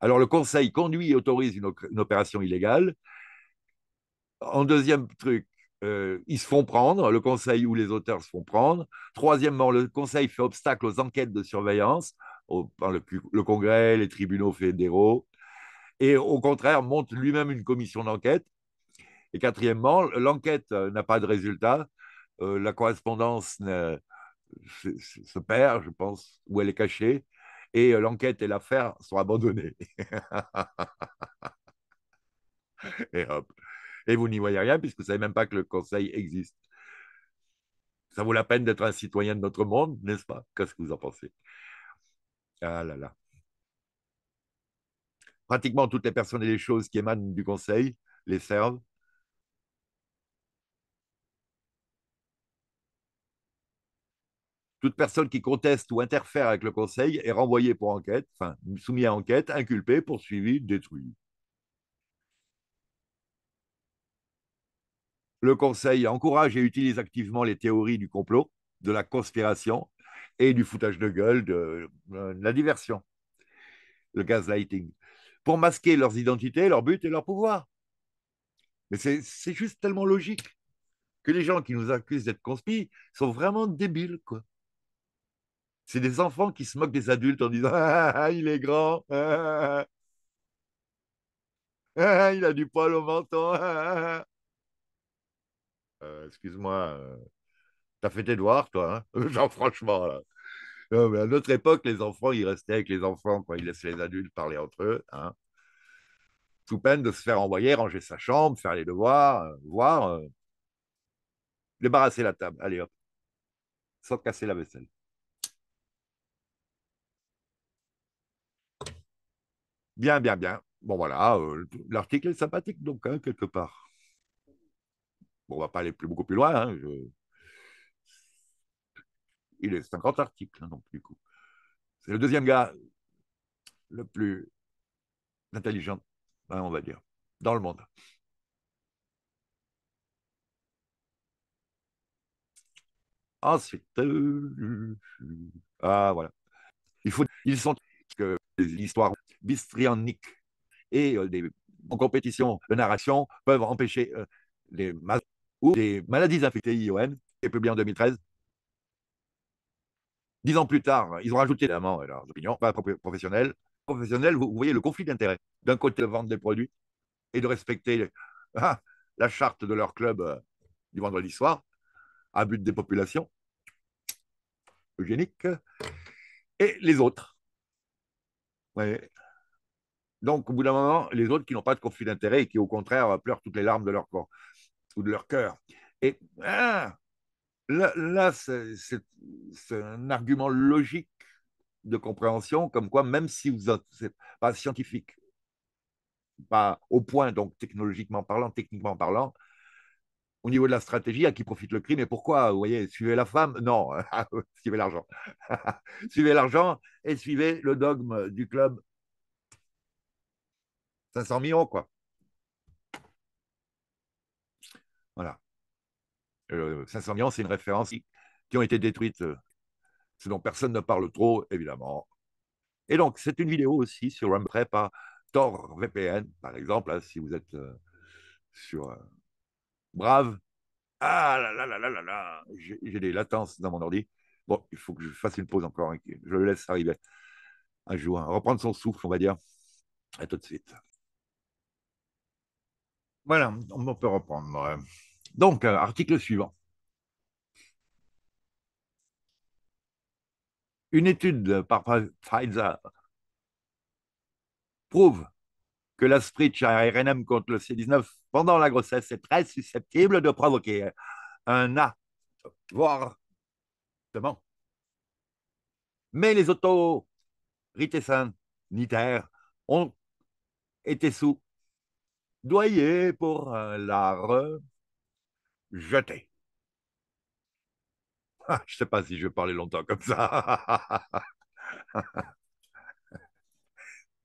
Alors, le Conseil conduit et autorise une opération illégale. En deuxième truc, euh, ils se font prendre, le conseil ou les auteurs se font prendre. Troisièmement, le conseil fait obstacle aux enquêtes de surveillance par le, Congrès, les tribunaux fédéraux, et au contraire monte lui-même une commission d'enquête. Et quatrièmement, l'enquête n'a pas de résultat, euh, la correspondance se, se, perd, je pense, ou elle est cachée, et euh, l'enquête et l'affaire sont abandonnées. et hop et vous n'y voyez rien puisque vous ne savez même pas que le Conseil existe. Ça vaut la peine d'être un citoyen de notre monde, n'est-ce pas Qu'est-ce que vous en pensez Ah là là. Pratiquement toutes les personnes et les choses qui émanent du Conseil les servent. Toute personne qui conteste ou interfère avec le Conseil est renvoyée pour enquête, enfin soumise à enquête, inculpée, poursuivie, détruite. Le Conseil encourage et utilise activement les théories du complot, de la conspiration et du foutage de gueule, de, euh, la diversion, le gaslighting, pour masquer leurs identités, leurs buts et leurs pouvoir. Mais c'est juste tellement logique que les gens qui nous accusent d'être conspires sont vraiment débiles, quoi. C'est des enfants qui se moquent des adultes en disant ah, ah, ah il est grand, ah, ah, il a du poil au menton. Euh, excuse-moi, euh, t'as fait tes devoirs, toi, hein? genre franchement. mais à notre époque, les enfants, ils restaient avec les enfants, quand ils laissaient les adultes parler entre eux, hein sous peine de se faire envoyer ranger sa chambre, faire les devoirs, euh, voir, débarrasser la table, allez hop, sans casser la vaisselle. Bien, bien, bien. Bon, voilà, l'article est sympathique, donc, hein, quelque part on ne va pas aller plus, beaucoup plus loin. Hein, Il est 50 articles, non hein, donc du coup. C'est le deuxième gars le plus intelligent, hein, on va dire, dans le monde. Ensuite, euh, ah voilà. Il faut, ils sont que l'histoire bistrionique et en euh, compétition de narration peuvent empêcher euh, les masses ou des maladies infectées ION, qui est publié en 2013. Dix ans plus tard, ils ont rajouté évidemment leurs opinions, pas professionnelles. Professionnelles, vous, voyez le conflit d'intérêt. D'un côté, de vendre des produits et de respecter ah, la charte de leur club euh, du vendredi soir, à but des populations eugéniques, et les autres. Donc, au bout d'un moment, les autres qui n'ont pas de conflit d'intérêt et qui, au contraire, pleurent toutes les larmes de leur corps de leur cœur. Et ah, là, c'est un argument logique de compréhension, comme quoi même si vous êtes pas scientifique, pas au point, donc technologiquement parlant, techniquement parlant, au niveau de la stratégie, à qui profite le crime et pourquoi Vous voyez, suivez la femme Non, suivez l'argent. suivez l'argent et suivez le dogme du club. 500 millions, quoi. Voilà. 500 euh, millions, c'est une référence qui ont été détruites, euh, ce dont personne ne parle trop, évidemment. Et donc, c'est une vidéo aussi sur prêt par Tor VPN, par exemple, hein, si vous êtes euh, sur Brave. Ah là là là là là là, j'ai des latences dans mon ordi. Bon, il faut que je fasse une pause encore. Hein, je le laisse arriver un jour, hein. reprendre son souffle, on va dire. À tout de suite. Voilà, on peut reprendre. Donc, euh, article suivant. Une étude par Pfizer prouve que la spritch à RNM contre le C19 pendant la grossesse est très susceptible de provoquer un A, voire Mais les autorités sanitaires ont été sous doyés pour euh, la Jeter. Ah, je ne sais pas si je vais parler longtemps comme ça.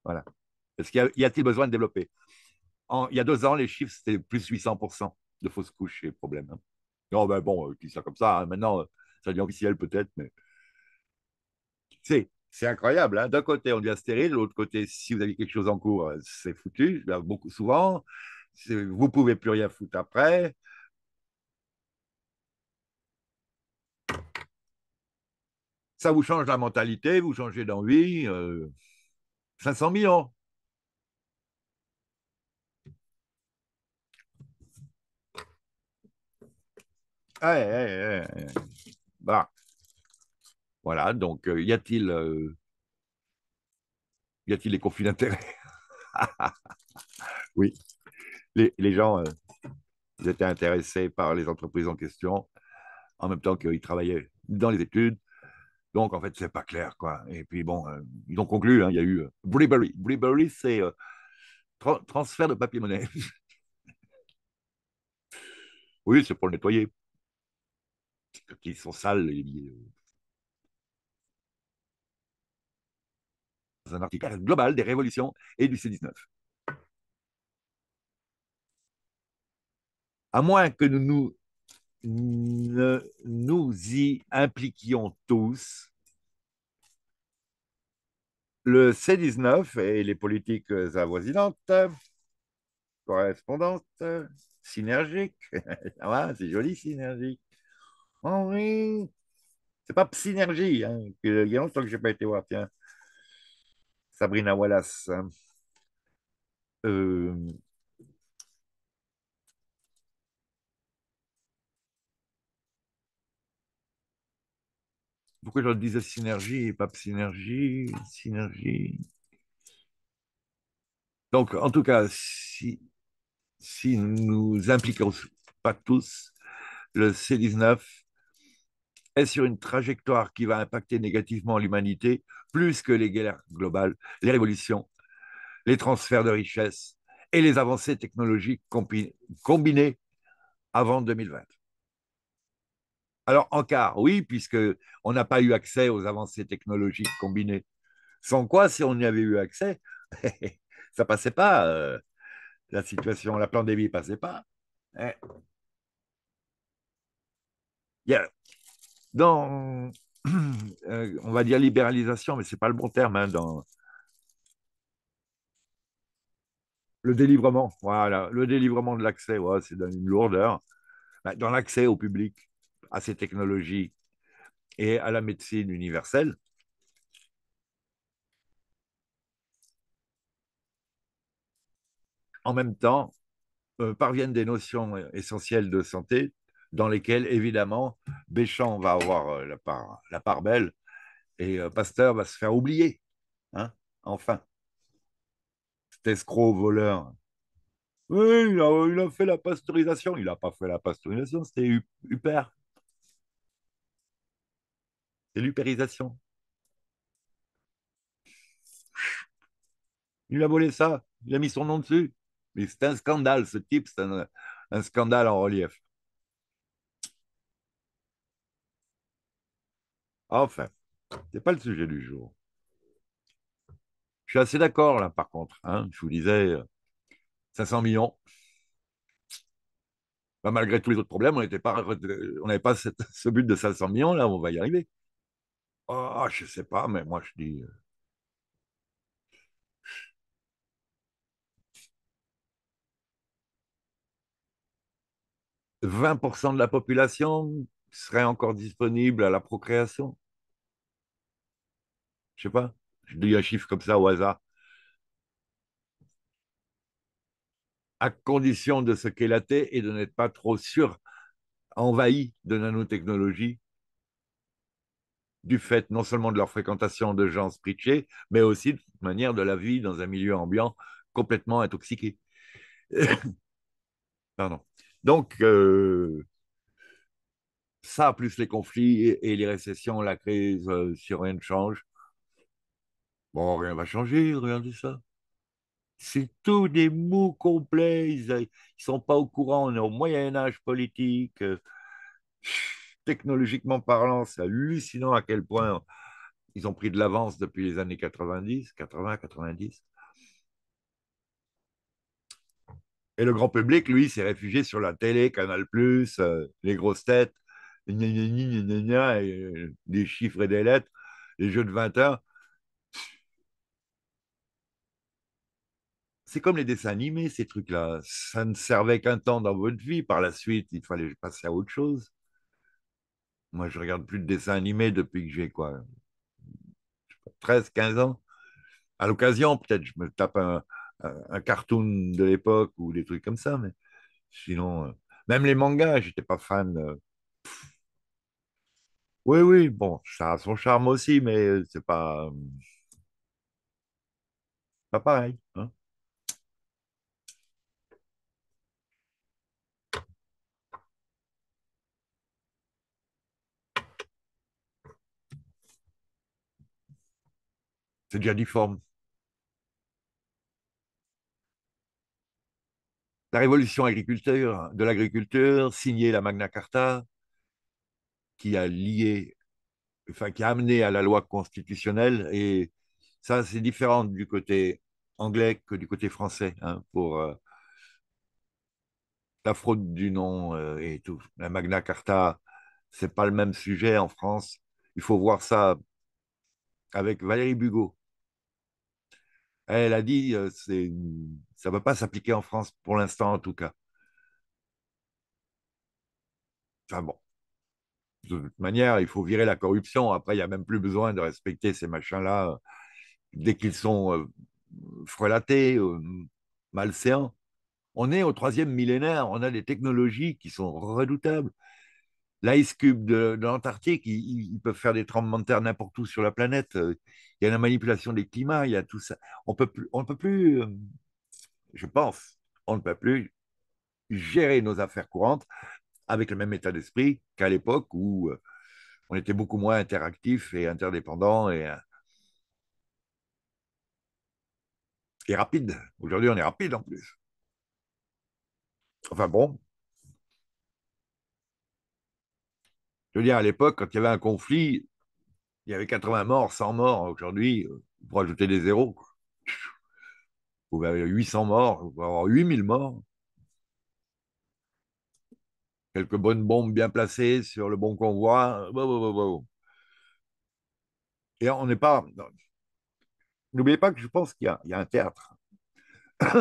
voilà. Est-ce qu'il y a-t-il besoin de développer Il y a deux ans, les chiffres, c'était plus 800% de fausses couches et problèmes. Hein. Non, ben bon, euh, qui ça comme ça. Hein. Maintenant, euh, ça devient officiel peut-être, mais. C'est, incroyable. Hein. D'un côté, on devient stérile. De l'autre côté, si vous avez quelque chose en cours, euh, c'est foutu. Ben, beaucoup, souvent, vous ne pouvez plus rien foutre après. Ça vous change la mentalité, vous changez d'envie. 500 euh, millions. Eh, eh, eh, bah. Voilà, donc euh, y a-t-il euh, y a il des conflits d'intérêts Oui, les, gens étaient intéressés par les entreprises en question en même temps qu'ils travaillaient dans les études, donc, en fait, c'est pas clair, quoi. Et puis, bon, euh, ils ont conclu, hein, il y a eu euh, bribery. c'est euh, transfert de papier-monnaie. oui, c'est pour le nettoyer. Quand ils sont sales, les euh. un article global des révolutions et du C19. À moins que nous nous nous y impliquions tous. Le C19 et les politiques avoisinantes, correspondantes, synergiques, ah, c'est joli, synergique. Oh oui, c'est pas synergie, il y a longtemps que je n'ai pas été voir, tiens. Sabrina Wallace. Euh, Pourquoi je disais synergie et pas synergie Synergie. Donc, en tout cas, si, si nous nous impliquons pas tous, le C19 est sur une trajectoire qui va impacter négativement l'humanité plus que les guerres globales, les révolutions, les transferts de richesses et les avancées technologiques combinées avant 2020. Alors, en oui, puisque on n'a pas eu accès aux avancées technologiques combinées. Sans quoi, si on y avait eu accès, ça passait pas. Euh, la situation, la pandémie passait pas. Hein. Dans, euh, on va dire libéralisation, mais c'est pas le bon terme. Hein, dans le délivrement, voilà, le délivrement de l'accès, c'est une lourdeur. Bah, dans l'accès au public, à ces technologies et à la médecine universelle. En même temps, euh, parviennent des notions essentielles de santé dans lesquelles, évidemment, Béchamp va avoir euh, la, part, la part belle et euh, Pasteur va se faire oublier. Hein, enfin, cet escroc voleur. Oui, il a, fait la pasteurisation. Il n'a pas fait la pasteurisation, c'était Huppert. C'est l'upérisation. Il a volé ça, il a mis son nom dessus. Mais c'est un scandale, ce type, c'est un, scandale en relief. Enfin, ce n'est pas le sujet du jour. Je suis assez d'accord là, par contre. Hein. je vous disais, 500 euh, millions. Bah, malgré tous les autres problèmes, on n'avait pas, on pas ce but de 500 millions, là, on va y arriver. Ah, ah, je sais pas, mais moi je dis. Euh, « 20% de la population serait encore disponible à la procréation. Je sais pas, je dis un chiffre comme ça au hasard. À condition de se qu'élater et de n'être pas trop sûr envahi de nanotechnologie du fait non seulement de leur fréquentation de gens spritchés, mais aussi de toute manière de la vie dans un milieu ambiant complètement intoxiqué. Pardon. Donc, euh, ça, plus les conflits et les récessions, la crise, si rien ne change, bon, rien ne va changer, rien regardez ça. C'est tout des mots complets, ils ne sont pas au courant, on est au Moyen Âge politique. Euh, technologiquement parlant, c'est hallucinant à quel point ils ont pris de l'avance depuis les années 90, 80, 90. Et le grand public, lui, s'est réfugié sur la télé, Canal, euh, les grosses têtes, les euh, des chiffres et des lettres, les jeux de 20 heures. C'est comme les dessins animés, ces trucs-là. Ça ne servait qu'un temps dans votre vie. Par la suite, il fallait passer à autre chose. Moi, je ne regarde plus de dessins animés depuis que j'ai quoi 13, 15 ans. À l'occasion, peut-être, je me tape un, cartoon de l'époque ou des trucs comme ça, mais sinon, euh, même les mangas, j'étais pas fan. Euh, oui, oui, bon, ça a son charme aussi, mais euh, c'est pas, pas pareil. Hein. C'est déjà difforme. La révolution agriculture, de l'agriculture, signée la Magna Carta, qui a lié, enfin, qui a amené à la loi constitutionnelle, et ça, c'est différent du côté anglais que du côté français, hein, pour euh, la fraude du nom euh, et tout. La Magna Carta, c'est pas le même sujet en France. Il faut voir ça avec Valérie Bugot. Elle a dit, euh, c'est, ça ne va pas s'appliquer en France pour l'instant en tout cas. Enfin bon, de toute manière, il faut virer la corruption. Après, il n'y a même plus besoin de respecter ces machins-là euh, dès qu'ils sont euh, frelatés, malséants. On est au troisième millénaire, on a des technologies qui sont redoutables l'ice cube de, l'Antarctique, ils, peuvent faire des tremblements de terre n'importe où sur la planète. Euh, il y a la manipulation des climats, il y a tout ça. On peut plus, on peut plus, euh, je pense, on ne peut plus gérer nos affaires courantes avec le même état d'esprit qu'à l'époque où euh, on était beaucoup moins interactif et interdépendants et, et rapides. Aujourd'hui, on est rapide en plus. Enfin bon, Je veux dire, à l'époque, quand il y avait un conflit, il y avait 80 morts, 100 morts. Aujourd'hui, pour ajouter des zéros. Vous avoir 800 morts, vous pouvez avoir 8000 morts. Quelques bonnes bombes bien placées sur le bon convoi. Et on n'est pas. N'oubliez pas que je pense qu'il y, y, a un théâtre. il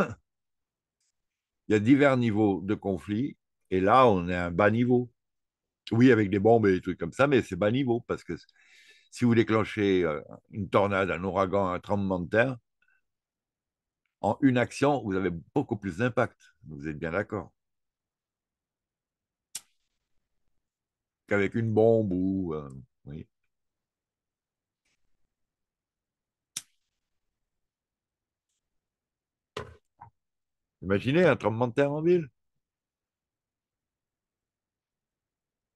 y a divers niveaux de conflit, et là, on est à un bas niveau. Oui, avec des bombes et des trucs comme ça, mais c'est bas niveau parce que si vous déclenchez euh, une tornade, un ouragan, un tremblement de terre, en une action, vous avez beaucoup plus d'impact. Vous êtes bien d'accord Qu'avec une bombe ou. Euh, oui. Imaginez un tremblement de terre en ville.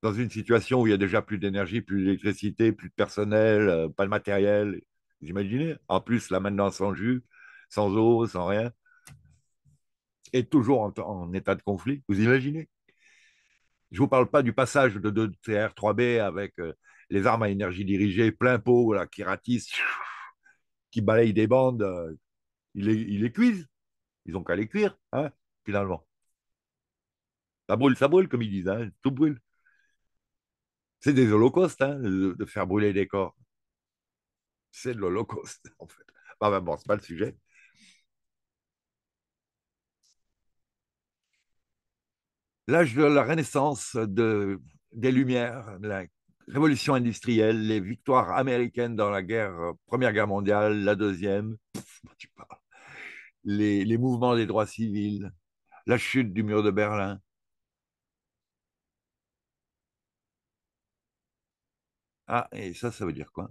dans une situation où il y a déjà plus d'énergie, plus d'électricité, plus de personnel, euh, pas de matériel. Vous imaginez En plus, la maintenant, sans jus, sans eau, sans rien. Et toujours en, état de conflit, vous imaginez Je ne vous parle pas du passage de 2TR3B avec euh, les armes à énergie dirigée plein pot qui ratissent, qui balayent des bandes. Euh, ils, les, ils, cuisent. Ils n'ont qu'à les cuire, hein, finalement. Ça brûle, ça brûle, comme ils disent, hein, tout brûle. C'est des holocaustes, hein, de, faire brûler des corps. C'est de l'holocauste, en fait. bon, c'est pas le sujet. L'âge de la Renaissance de, des Lumières, la révolution industrielle, les victoires américaines dans la guerre, euh, Première Guerre mondiale, la Deuxième, bah, Les, les mouvements des droits civils, la chute du mur de Berlin, Ah, et ça, ça veut dire quoi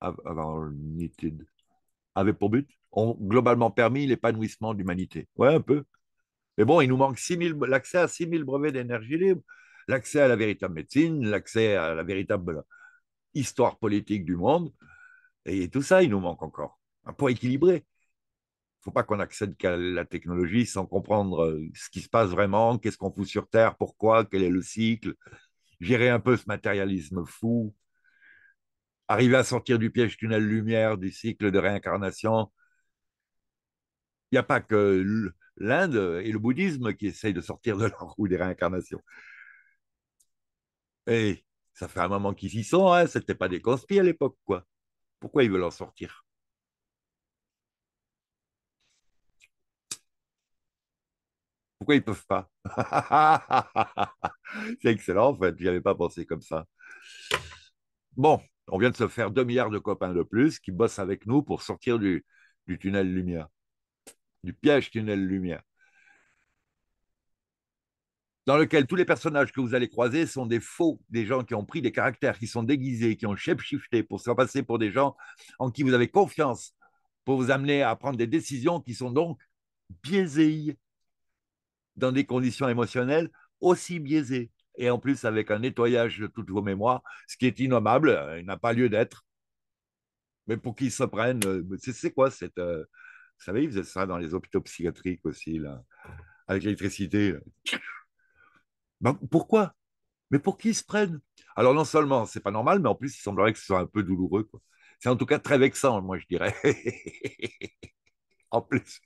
Avoir united. Avait pour but, ont globalement permis l'épanouissement de l'humanité. Ouais, un peu. Mais bon, il nous manque l'accès à 6000 brevets d'énergie libre, l'accès à la véritable médecine, l'accès à la véritable histoire politique du monde. Et tout ça, il nous manque encore. Un ah, point équilibré. Il ne faut pas qu'on accède qu'à la technologie sans comprendre euh, ce qui se passe vraiment, qu'est-ce qu'on fout sur Terre, pourquoi, quel est le cycle, gérer un peu ce matérialisme fou, arriver à sortir du piège tunnel lumière, du cycle de réincarnation. Il n'y a pas que l'Inde et le bouddhisme qui essayent de sortir de la roue des réincarnations. Et ça fait un moment qu'ils y sont, hein, c'était pas des conspires à l'époque, quoi. Pourquoi ils veulent en sortir Pourquoi ils ne peuvent pas C'est excellent en fait, n'y avais pas pensé comme ça. Bon, on vient de se faire deux milliards de copains de plus qui bossent avec nous pour sortir du, tunnel lumière, du piège tunnel lumière, dans lequel tous les personnages que vous allez croiser sont des faux, des gens qui ont pris des caractères, qui sont déguisés, qui ont shape-shifté pour se passer pour des gens en qui vous avez confiance pour vous amener à prendre des décisions qui sont donc biaisées dans des conditions émotionnelles aussi biaisées et en plus avec un nettoyage de toutes vos mémoires, ce qui est innommable, euh, il n'a pas lieu d'être. Mais pour qu'ils se prennent, euh, c'est quoi cette. Euh, vous savez, ils faisaient ça dans les hôpitaux psychiatriques aussi, là, avec l'électricité. Ben, pourquoi Mais pour qui se prennent Alors non seulement c'est pas normal, mais en plus il semblerait que ce soit un peu douloureux. C'est en tout cas très vexant, moi je dirais. en plus.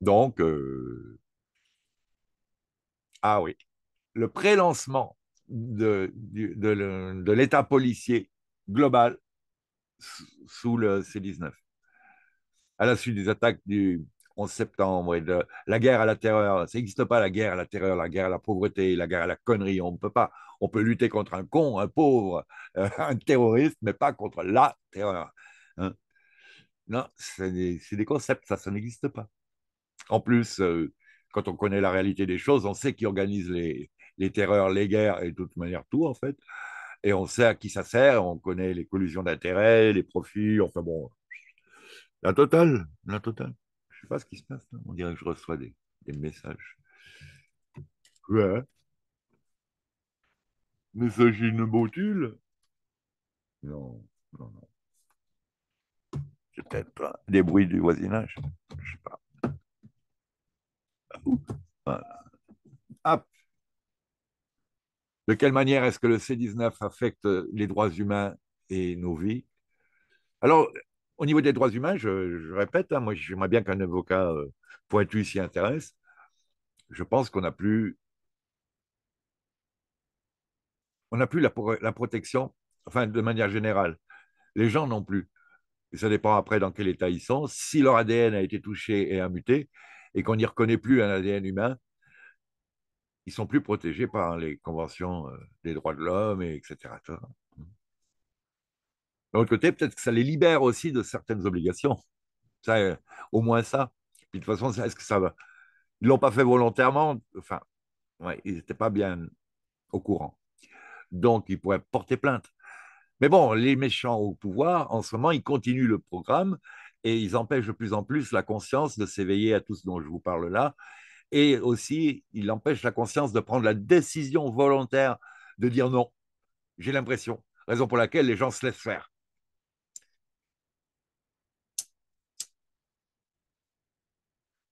Donc, euh, ah oui, le pré-lancement de, l'État policier global sous le C-19. À la suite des attaques du 11 septembre et de la guerre à la terreur, ça n'existe pas la guerre à la terreur, la guerre à la pauvreté, la guerre à la connerie, on ne peut pas. On peut lutter contre un con, un pauvre, un terroriste, mais pas contre la terreur. Hein. Non, c'est des, des, concepts, ça, ça n'existe pas. En plus, euh, quand on connaît la réalité des choses, on sait qui organise les, terreurs, les guerres et de toute manière tout, en fait. Et on sait à qui ça sert, on connaît les collusions d'intérêts, les profits, enfin bon, la totale, la totale. Je ne sais pas ce qui se passe, on dirait que je reçois des, messages. Ouais. une botule Non, non, non. C'est peut-être des bruits du voisinage, je ne sais pas. Bah, de quelle manière est-ce que le C19 affecte les droits humains et nos vies Alors, au niveau des droits humains, je, répète, hein, moi j'aimerais bien qu'un avocat euh, pointu s'y intéresse. Je pense qu'on n'a plus, on plus la, la, protection, enfin de manière générale. Les gens non plus. Et ça dépend après dans quel état ils sont. Si leur ADN a été touché et a muté, et qu'on n'y reconnaît plus un ADN humain, ils sont plus protégés par les conventions euh, des droits de l'homme, et etc. D'un autre côté, peut-être que ça les libère aussi de certaines obligations. Ça, euh, au moins ça. de toute façon, est-ce que ça va Ils l'ont pas fait volontairement. Enfin, ouais, ils n'étaient pas bien au courant. Donc, ils pourraient porter plainte. Mais bon, les méchants au pouvoir, en ce moment, ils continuent le programme et ils empêchent de plus en plus la conscience de s'éveiller à tout ce dont je vous parle là. Et aussi, ils empêchent la conscience de prendre la décision volontaire de dire non. J'ai l'impression. Raison pour laquelle les gens se laissent faire.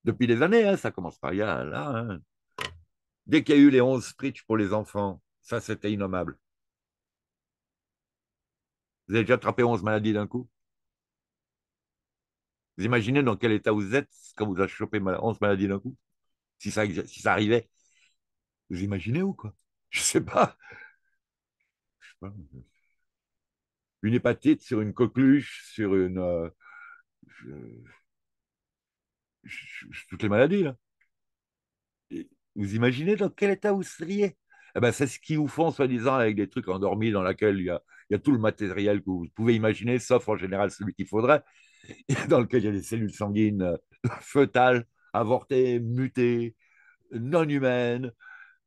Depuis des années, hein, ça commence par y là. Hein. Dès qu'il y a eu les 11 stretch pour les enfants, ça c'était innommable. Vous avez déjà attrapé 11 maladies d'un coup vous imaginez dans quel état vous êtes quand vous avez chopé 11 maladies d'un coup si ça, si ça arrivait. Vous imaginez où, quoi Je ne sais pas. Une hépatite sur une coqueluche, sur une. Euh, toutes les maladies, là. vous imaginez dans quel état vous seriez eh ben, C'est ce qui vous font, soi-disant, avec des trucs endormis dans lesquels il y a tout le matériel que vous pouvez imaginer, sauf en général celui qu'il faudrait. dans lequel il y a des cellules sanguines euh, fœtales, avortées, mutées, non humaines.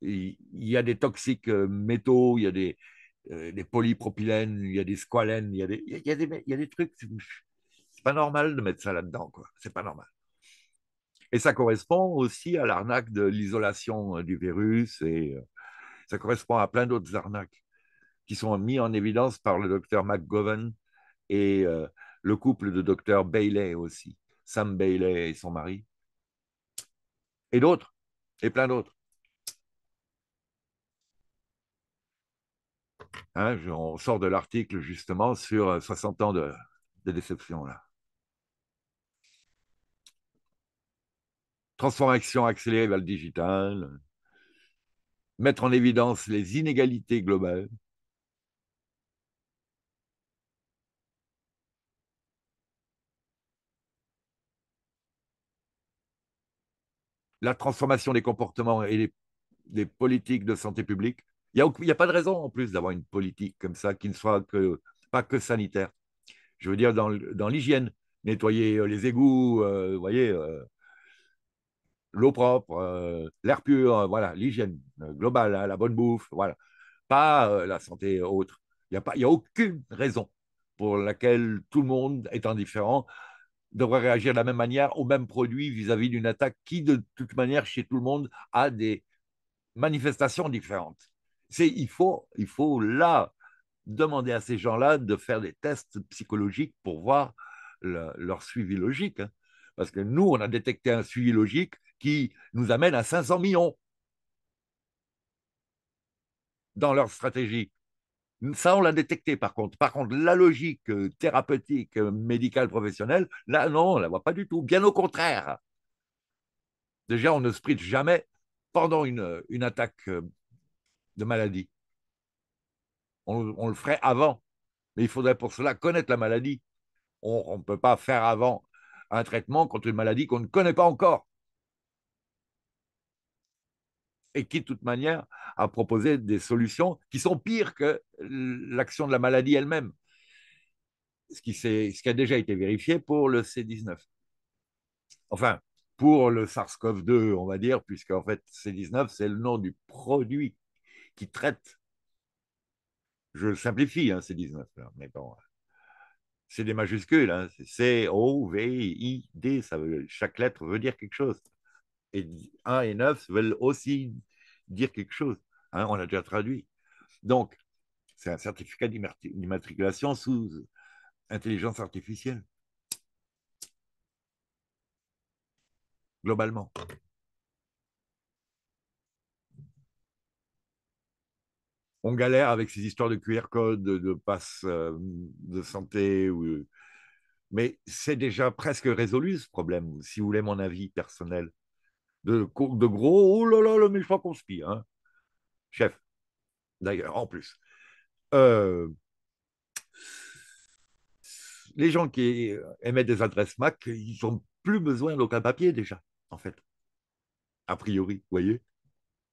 Il y a des toxiques euh, métaux, il y a des, euh, des polypropylènes, il y a des squalènes, il y a des, il y a des, il y a des trucs. C'est pas normal de mettre ça là-dedans, quoi. C'est pas normal. Et ça correspond aussi à l'arnaque de l'isolation du virus et ça correspond à plein d'autres arnaques qui sont mises en évidence par le docteur McGovern et le couple de docteur Bailey aussi, Sam Bailey et son mari, et d'autres, et plein d'autres. Hein, on sort de l'article justement sur 60 euh, ans de, déception là. transformation accélérée vers le digital, mettre en évidence les inégalités globales, la transformation des comportements et les, des politiques de santé publique. Il n'y a, pas de raison en plus d'avoir une politique comme ça qui ne soit que, pas que sanitaire. Je veux dire, dans, l'hygiène, nettoyer euh, les égouts, euh, voyez, euh, l'eau propre, l'air pur, voilà, l'hygiène globale, hein, la bonne bouffe, voilà. Pas la santé autre. Il n'y a, pas, y a aucune raison pour laquelle tout le monde est indifférent devraient réagir de la même manière au même produit vis-à-vis d'une attaque qui, de toute manière, chez tout le monde, a des manifestations différentes. C'est, il, faut, il faut là demander à ces gens-là de faire des tests psychologiques pour voir leur suivi logique. Hein. Parce que nous, on a détecté un suivi logique qui nous amène à 500 millions dans leur stratégie. Ça, on l'a détecté par contre. Par contre, la logique euh, thérapeutique, euh, médicale, professionnelle, là, non, on ne la voit pas du tout. Bien au contraire. Déjà, on ne sprite jamais pendant une, euh, attaque de maladie. on, le ferait avant. Mais il faudrait pour cela connaître la maladie. On ne peut pas faire avant un traitement contre une maladie qu'on ne connaît pas encore et qui, de toute manière, a proposé des solutions qui sont pires que l'action de la maladie elle-même, ce, ce qui, a déjà été vérifié pour le C19. Enfin, pour le SARS-CoV-2, on va dire, puisque en fait, C19, c'est le nom du produit qui traite. Je simplifie, hein, C19, mais bon, c'est des majuscules, hein, C-O-V-I-D, chaque lettre veut dire quelque chose et 1 et 9 veulent aussi dire quelque chose. Hein, on l'a déjà traduit. Donc, c'est un certificat d'immatriculation sous intelligence artificielle. Globalement. On galère avec ces histoires de QR code, de passe euh, de santé. Mais c'est déjà presque résolu ce problème, si vous voulez mon avis personnel de, gros, oh là là, le méchant conspire. Hein. Chef, d'ailleurs, en plus. Euh, les gens qui émettent des adresses MAC, ils n'ont plus besoin d'aucun papier déjà, en fait. A priori, vous voyez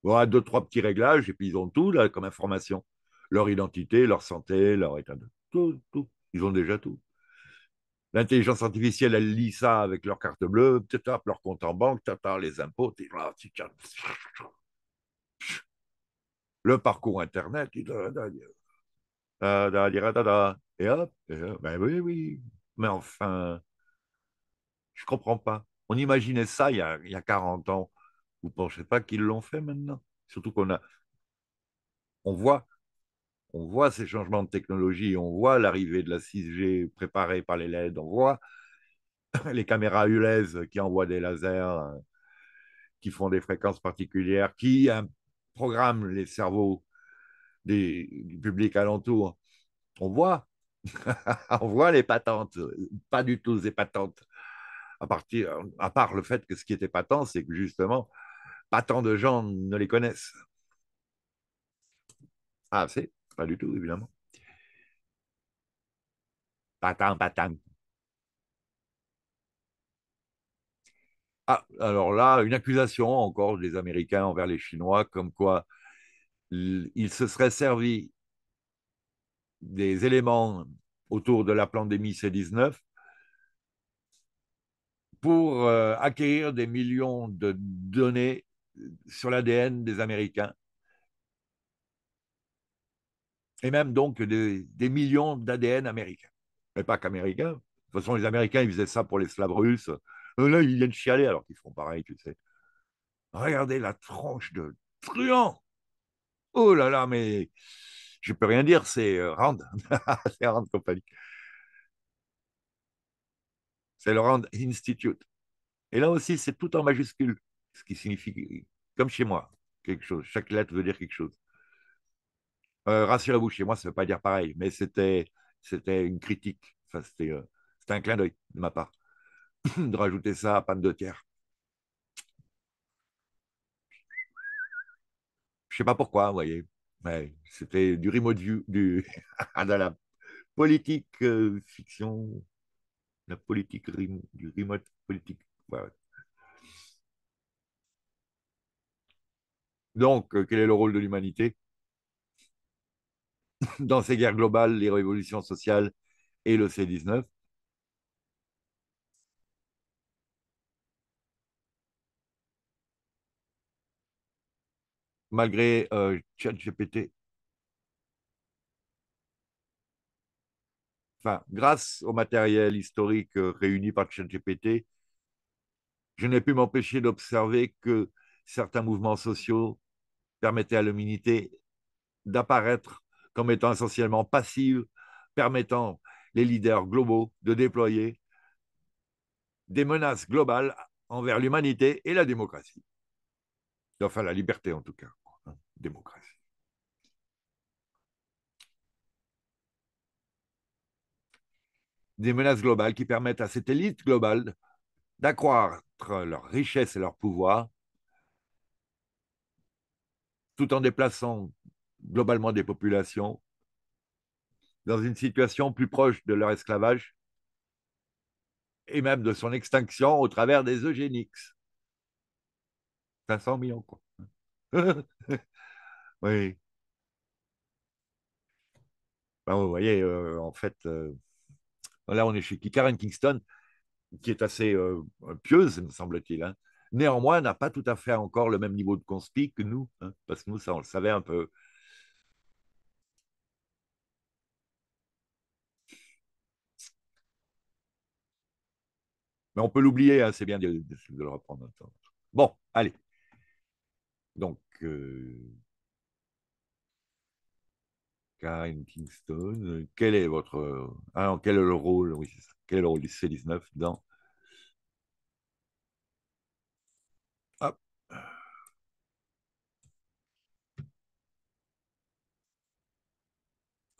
Voilà, deux, trois petits réglages, et puis ils ont tout là comme information. Leur identité, leur santé, leur état de... Tout, tout. Ils ont déjà tout. L'intelligence artificielle, elle lit ça avec leur carte bleue, leur compte en banque, les impôts, ah, le parcours Internet, et hop, et ben oui, oui, mais enfin, je ne comprends pas. On imaginait ça il y a, 40 ans. Vous ne pensez pas qu'ils l'ont fait maintenant Surtout qu'on a, on voit on voit ces changements de technologie, on voit l'arrivée de la 6G préparée par les LED, on voit les caméras ULEZ qui envoient des lasers, euh, qui font des fréquences particulières, qui programment les cerveaux des, du public alentour. On voit, on voit les patentes, euh, pas du tout les patentes. À, partir, à part le fait que ce qui est patent, c'est que justement, pas tant de gens ne les connaissent. Ah, c'est pas du tout, évidemment. Ah, alors là, une accusation encore des Américains envers les Chinois, comme quoi ils se seraient servis des éléments autour de la pandémie C19 pour euh, acquérir des millions de données sur l'ADN des Américains et même donc des, millions d'ADN américains. Mais pas qu'américains. De toute façon, les Américains, ils faisaient ça pour les Slaves russes. Euh, là, ils viennent chialer alors qu'ils font pareil, tu sais. Regardez la tranche de truand. Oh là là, mais je peux rien dire, c'est euh, Rand. c'est Rand Company. C'est le Rand Institute. Et là aussi, c'est tout en majuscule, ce qui signifie, comme chez moi, quelque chose. Chaque lettre veut dire quelque chose. Euh, Rassurez-vous, chez moi, ça ne veut pas dire pareil, mais c'était une critique. Enfin, euh, c'était un clin d'œil de ma part de rajouter ça à panne de tiers. Je ne sais pas pourquoi, vous voyez. mais c'était du remote view, du, de la politique euh, fiction, la politique du remote politique. Donc, quel est le rôle de l'humanité dans ces guerres globales, les révolutions sociales et le C19. Malgré euh, ChatGPT, grâce au matériel historique euh, réuni par ChatGPT, je n'ai pu m'empêcher d'observer que certains mouvements sociaux permettaient à l'humanité d'apparaître comme étant essentiellement passive, permettant les leaders globaux de déployer des menaces globales envers l'humanité et la démocratie. Enfin, la liberté en tout cas, hein, démocratie. Des menaces globales qui permettent à cette élite globale d'accroître leur richesse et leur pouvoir, tout en déplaçant globalement des populations dans une situation plus proche de leur esclavage et même de son extinction au travers des eugéniques. 500 millions, quoi. oui. Ben, vous voyez, euh, en fait, euh, là, on est chez Karen Kingston, qui est assez euh, pieuse, me semble-t-il. Hein. Néanmoins, n'a pas tout à fait encore le même niveau de conspic que nous, hein, parce que nous, ça, on le savait un peu Mais on peut l'oublier, hein, c'est bien de, de, le reprendre. Bon, allez. Donc, euh... Karen Kingston, quel est votre. Ah, quel est le rôle, oui, quel est le rôle du C19 dans.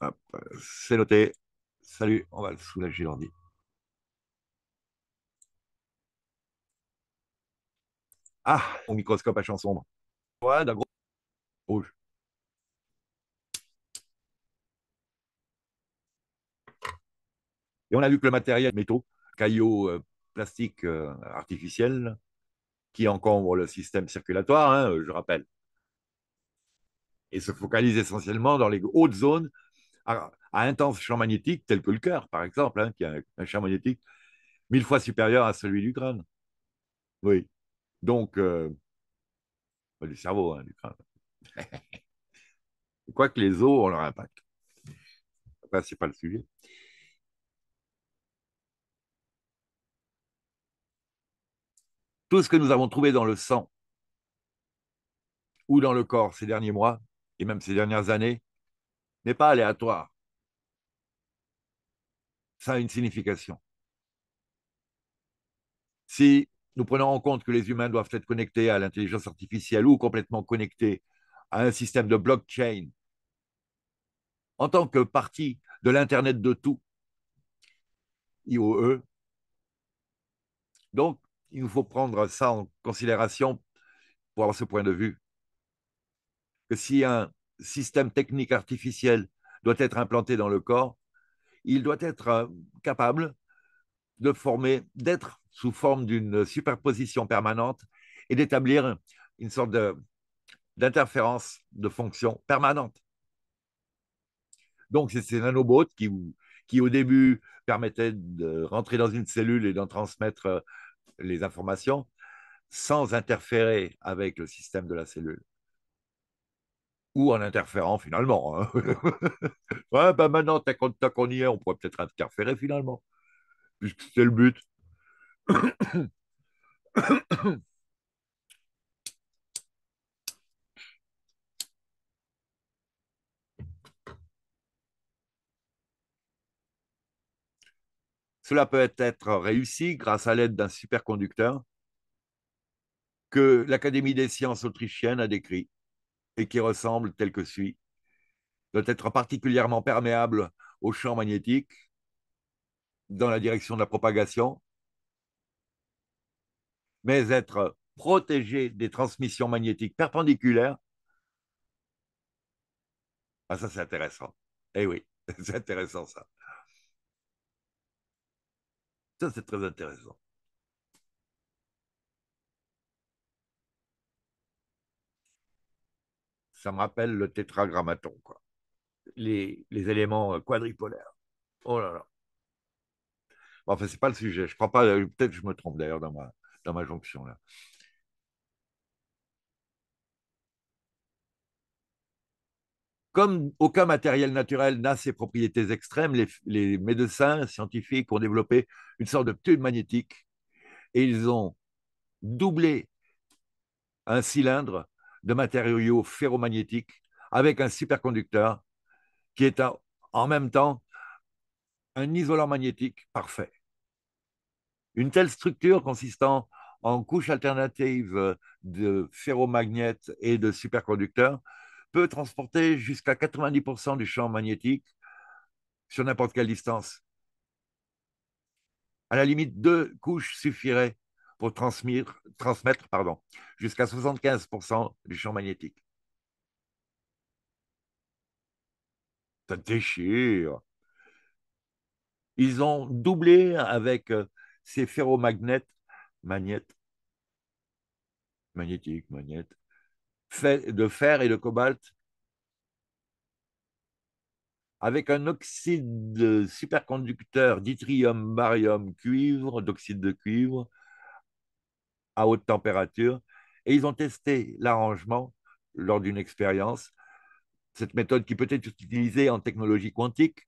Hop. c'est noté. Salut, on va le soulager l'ordi. Ah, mon microscope à champ sombre. Ouais, d'un gros rouge. Et on a vu que le matériel métaux, caillot euh, plastique euh, artificiel, qui encombre le système circulatoire, hein, je rappelle, et se focalise essentiellement dans les hautes zones à, intenses intense champ magnétique, tel que le cœur, par exemple, hein, qui a un, un champ magnétique mille fois supérieur à celui du crâne. Oui. Donc, euh, bah, du cerveau, quoi hein, du crâne. Quoique les os ont leur impact. Enfin, ce n'est pas le sujet. Tout ce que nous avons trouvé dans le sang ou dans le corps ces derniers mois, et même ces dernières années, n'est pas aléatoire. Ça a une signification. Si nous prenons en compte que les humains doivent être connectés à l'intelligence artificielle ou complètement connectés à un système de blockchain, en tant que partie de l'Internet de tout, IOE, donc il nous faut prendre ça en considération pour avoir ce point de vue, que si un système technique artificiel doit être implanté dans le corps, il doit être euh, capable de former, d'être sous forme d'une superposition permanente et d'établir une sorte d'interférence de, fonction permanente. Donc, c'est ces nanobots qui, qui, au début, permettaient de rentrer dans une cellule et d'en transmettre euh, les informations sans interférer avec le système de la cellule. Ou en interférant finalement. ben maintenant, tant qu'on y est, on pourrait peut-être interférer finalement puisque le but. Cela peut être réussi grâce à l'aide d'un superconducteur que l'Académie des sciences autrichienne a décrit et qui ressemble tel que suit. Doit être particulièrement perméable au champ magnétique, dans la direction de la propagation, mais être protégé des transmissions magnétiques perpendiculaires. Ah, ça, c'est intéressant. Eh oui, c'est intéressant ça. Ça, c'est très intéressant. Ça me rappelle le tétragrammaton, quoi. Les, les éléments euh, quadripolaires. Oh là là enfin, c'est pas le sujet. Je crois pas. Euh, peut-être que je me trompe d'ailleurs dans ma, dans ma jonction là. Comme aucun matériel naturel n'a ses propriétés extrêmes, les, les, médecins scientifiques ont développé une sorte de tube magnétique et ils ont doublé un cylindre de matériaux ferromagnétiques avec un superconducteur qui est en même temps un isolant magnétique parfait. Une telle structure consistant en couches alternatives euh, de ferromagnètes et de superconducteurs peut transporter jusqu'à 90% du champ magnétique sur n'importe quelle distance. À la limite, deux couches suffiraient pour transmettre, pardon, jusqu'à 75% du champ magnétique. Ça déchire. Ils ont doublé avec euh, ces ferromagnètes, magnètes, magnétiques, magnètes, de fer et de cobalt, avec un oxyde superconducteur d'yttrium, barium, cuivre, d'oxyde de cuivre, à haute température, et ils ont testé l'arrangement lors d'une expérience, cette méthode qui peut être utilisée en technologie quantique,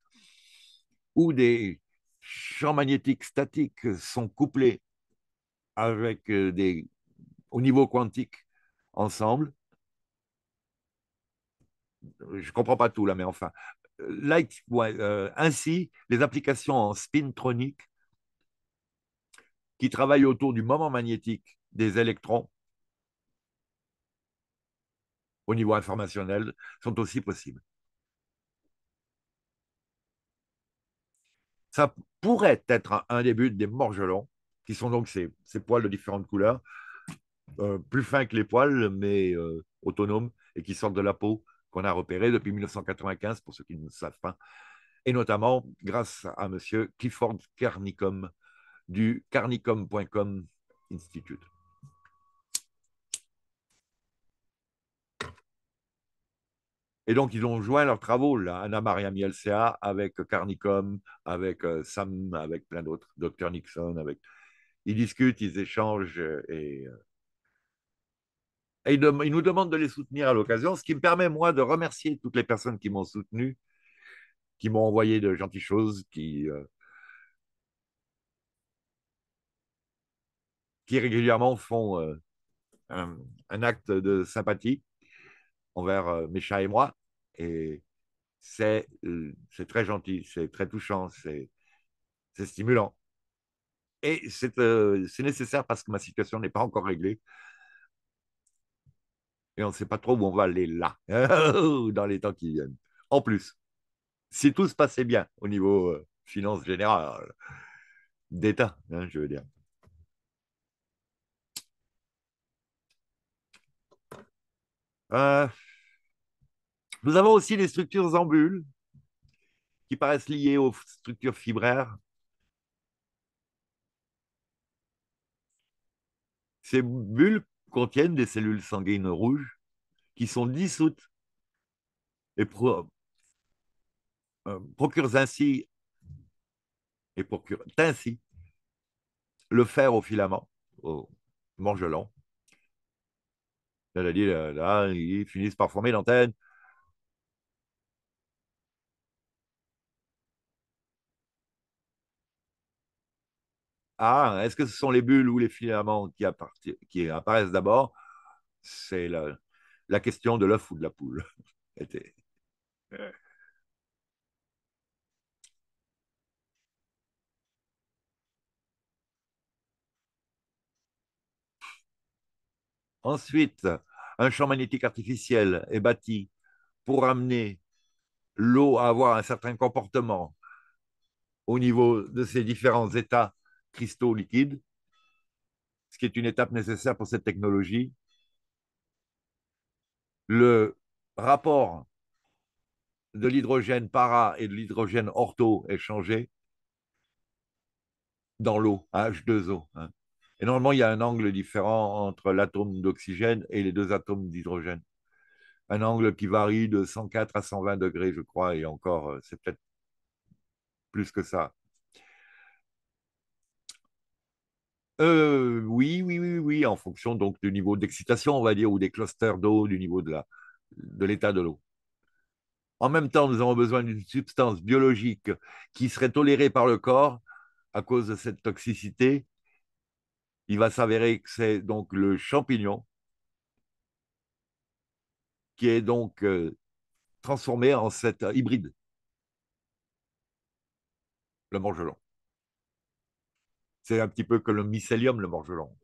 où des champs magnétiques statiques sont couplés avec euh, des, au niveau quantique ensemble. Je ne comprends pas tout là, mais enfin. Euh, ainsi, les applications en spintronique qui travaillent autour du moment magnétique des électrons au niveau informationnel sont aussi possibles. Ça pourrait être un, début des morgelons, qui sont donc ces, poils de différentes couleurs, euh, plus fins que les poils, mais euh, autonomes, et qui sortent de la peau, qu'on a repérée depuis 1995, pour ceux qui ne savent pas, et notamment grâce à M. Clifford Carnicom du carnicom.com Institute. Et donc, ils ont joint leurs travaux, là, Anna Maria Mielsea, avec euh, Carnicom, avec euh, Sam, avec plein d'autres, Dr. Nixon. Avec... Ils discutent, ils échangent euh, et, ils, nous demandent de les soutenir à l'occasion, ce qui me permet, moi, de remercier toutes les personnes qui m'ont soutenu, qui m'ont envoyé de gentilles choses, qui, régulièrement font un acte de sympathie envers euh, mes chats et moi. Et euh, c'est très gentil, c'est très touchant, c'est stimulant. Et euh, c'est nécessaire parce que ma situation n'est pas encore réglée. Et on ne sait pas trop où on va aller là, dans les temps qui viennent. En plus, si tout se passait bien au niveau finance générale, d'État, hein, je veux dire. Euh, nous avons aussi des structures en bulles qui paraissent liées aux structures fibraires. Ces bulles contiennent des cellules sanguines rouges qui sont dissoutes et euh, procurent ainsi et procurent ainsi le fer au filament, au mangelon, Là, là, là, ils finissent par former l'antenne. Ah, est-ce que ce sont les bulles ou les filaments qui, apparaissent d'abord C'est la, question de l'œuf ou de la poule. Ensuite, un champ magnétique artificiel est bâti pour amener l'eau à avoir un certain comportement au niveau de ses différents états cristaux liquides, ce qui est une étape nécessaire pour cette technologie. Le rapport de l'hydrogène para et de l'hydrogène ortho est changé dans l'eau, H2O. Et normalement, il y a un angle différent entre l'atome d'oxygène et les deux atomes d'hydrogène. Un angle qui varie de 104 à 120 degrés, je crois, et encore, euh, c'est peut-être plus que ça. Euh, oui, oui, oui, oui, en fonction donc du niveau d'excitation, on va dire, ou des clusters d'eau, du niveau de l'état de l'eau. En même temps, nous avons besoin d'une substance biologique qui serait tolérée par le corps à cause de cette toxicité il va s'avérer que c'est donc le champignon qui est donc euh, transformé en cet euh, hybride, le morgelon. C'est un petit peu que le mycélium, le morgelon.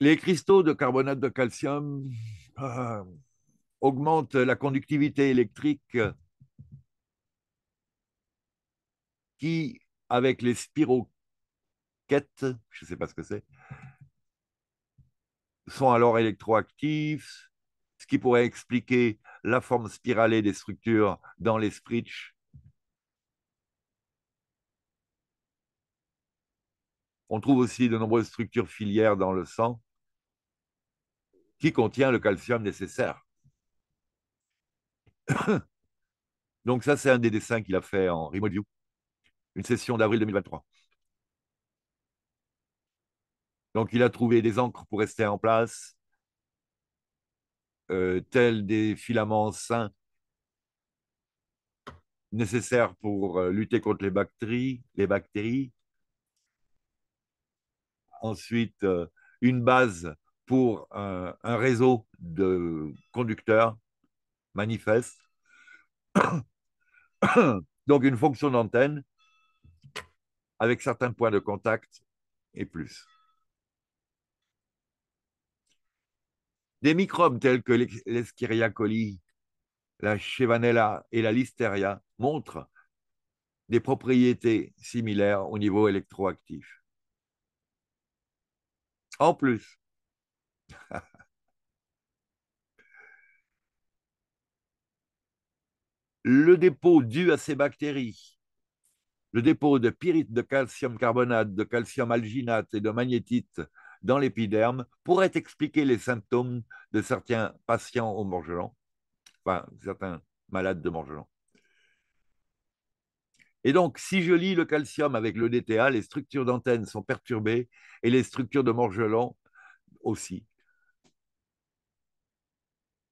Les cristaux de carbonate de calcium euh, augmentent la conductivité électrique qui avec les spiroquettes, je ne sais pas ce que c'est, sont alors électroactifs, ce qui pourrait expliquer la forme spiralée des structures dans les sprits. On trouve aussi de nombreuses structures filières dans le sang qui contient le calcium nécessaire. Donc ça, c'est un des dessins qu'il a fait en remote une session d'avril 2023. Donc, il a trouvé des encres pour rester en place, euh, tels des filaments sains nécessaires pour euh, lutter contre les bactéries. Les bactéries. Ensuite, euh, une base pour un, un réseau de conducteurs manifestes. Donc, une fonction d'antenne avec certains points de contact et plus. Des microbes tels que l'Escherichia coli, la Chevanella et la Listeria montrent des propriétés similaires au niveau électroactif. En plus, le dépôt dû à ces bactéries le dépôt de pyrite de calcium carbonate, de calcium alginate et de magnétite dans l'épiderme pourrait expliquer les symptômes de certains patients au Morgelon, enfin certains malades de Morgelon. Et donc, si je lis le calcium avec le DTA, les structures d'antenne sont perturbées et les structures de Morgelon aussi.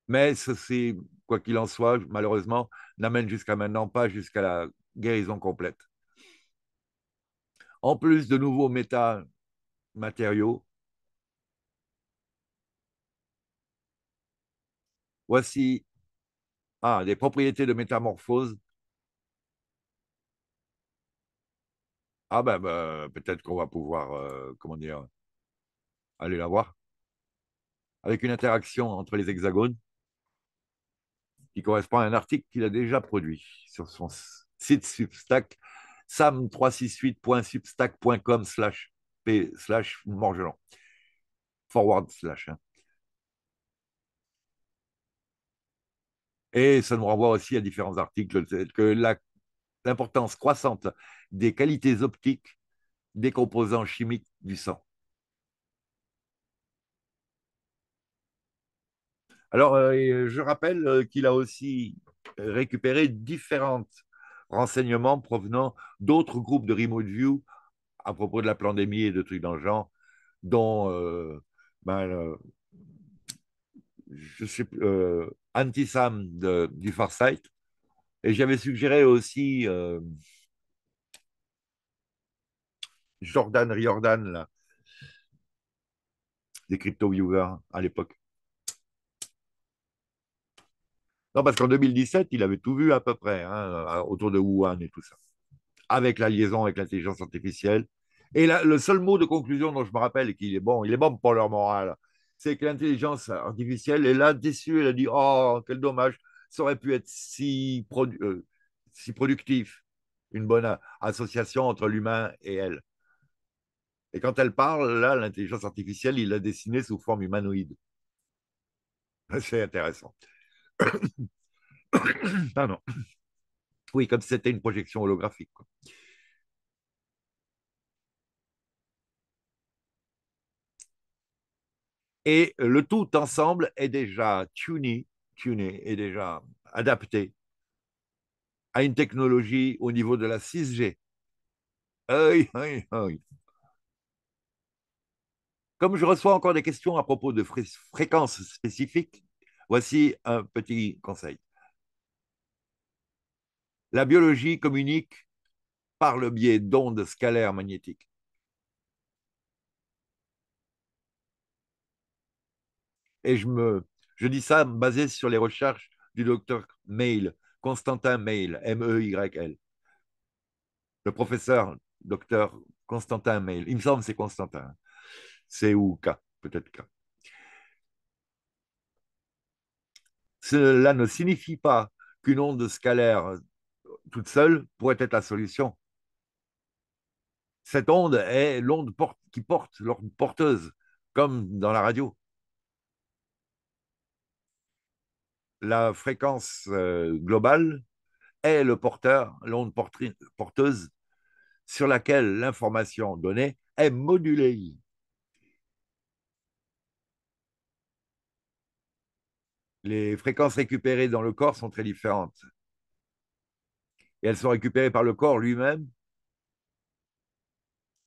Mais ceci, quoi qu'il en soit, malheureusement, n'amène jusqu'à maintenant pas jusqu'à la guérison complète en plus de nouveaux métal, matériaux. Voici ah, des propriétés de métamorphose. Ah ben, ben peut-être qu'on va pouvoir, euh, comment dire, aller la voir. Avec une interaction entre les hexagones qui correspond à un article qu'il a déjà produit sur son site Substack sam368.substack.com slash p slash morgelon Forward slash. Hein. Et ça nous renvoie aussi à différents articles que l'importance croissante des qualités optiques des composants chimiques du sang. Alors, euh, euh, je rappelle euh, qu'il a aussi récupéré différentes renseignements provenant d'autres groupes de remote view à propos de la pandémie et de trucs dans le genre, dont euh, ben, euh, euh, Anti-Sam du Farsight. Et j'avais suggéré aussi Jordan Riordan, des crypto-viewers à l'époque. parce qu'en 2017, il avait tout vu à peu près, hein, autour de Wuhan et tout ça, avec la liaison avec l'intelligence artificielle. Et le seul mot de conclusion dont je me rappelle, qui est bon, il est bon pour leur morale, c'est que l'intelligence artificielle est là déçue. Elle a dit Oh, quel dommage, ça aurait pu être si, euh, si productif, une bonne association entre l'humain et elle. Et quand elle parle, là, l'intelligence artificielle, il l'a dessinée sous forme humanoïde. C'est intéressant. Pardon. Oui, comme c'était une projection holographique. Et le tout ensemble est déjà tuné, tuné est déjà adapté à une technologie au niveau de la 6G. Comme je reçois encore des questions à propos de fréquences spécifiques, Voici un petit conseil. La biologie communique par le biais d'ondes scalaires magnétiques. Et je, me, je dis ça basé sur les recherches du docteur Mail, Constantin Mail, M-E-Y-L. Le professeur, docteur Constantin Mail, il me semble c'est Constantin, c'est ou K, peut-être K. Cela ne signifie pas qu'une onde scalaire euh, toute seule pourrait être la solution. Cette onde est l'onde qui porte, l'onde porteuse, comme dans la radio. La fréquence euh, globale est le porteur, l'onde porteuse sur laquelle l'information donnée est modulée. les fréquences récupérées dans le corps sont très différentes. Et elles sont récupérées par le corps lui-même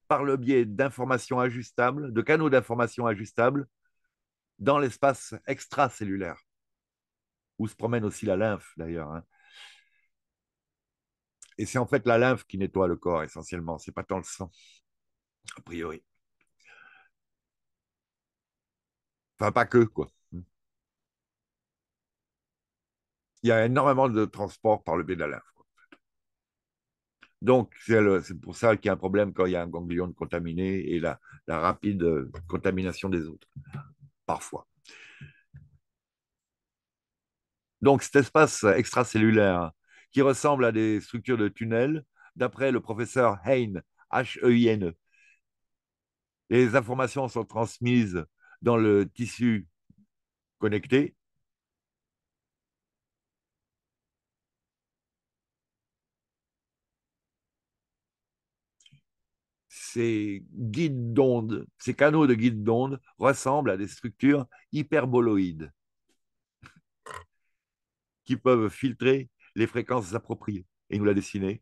par le biais d'informations ajustables, de canaux d'informations ajustables dans l'espace extracellulaire, où se promène aussi la lymphe d'ailleurs. Hein. Et c'est en fait la lymphe qui nettoie le corps essentiellement, c'est pas tant le sang, a priori. Enfin, pas que, quoi. il y a énormément de transport par le biais de la Donc, c'est pour ça qu'il y a un problème quand il y a un ganglion contaminé et la, rapide euh, contamination des autres, parfois. Donc, cet espace extracellulaire qui ressemble à des structures de tunnels, d'après le professeur Hein, h e i n e. Les informations sont transmises dans le tissu connecté ces guides d'onde, ces canaux de guides d'ondes ressemblent à des structures hyperboloïdes qui peuvent filtrer les fréquences appropriées. Et nous l'a dessiné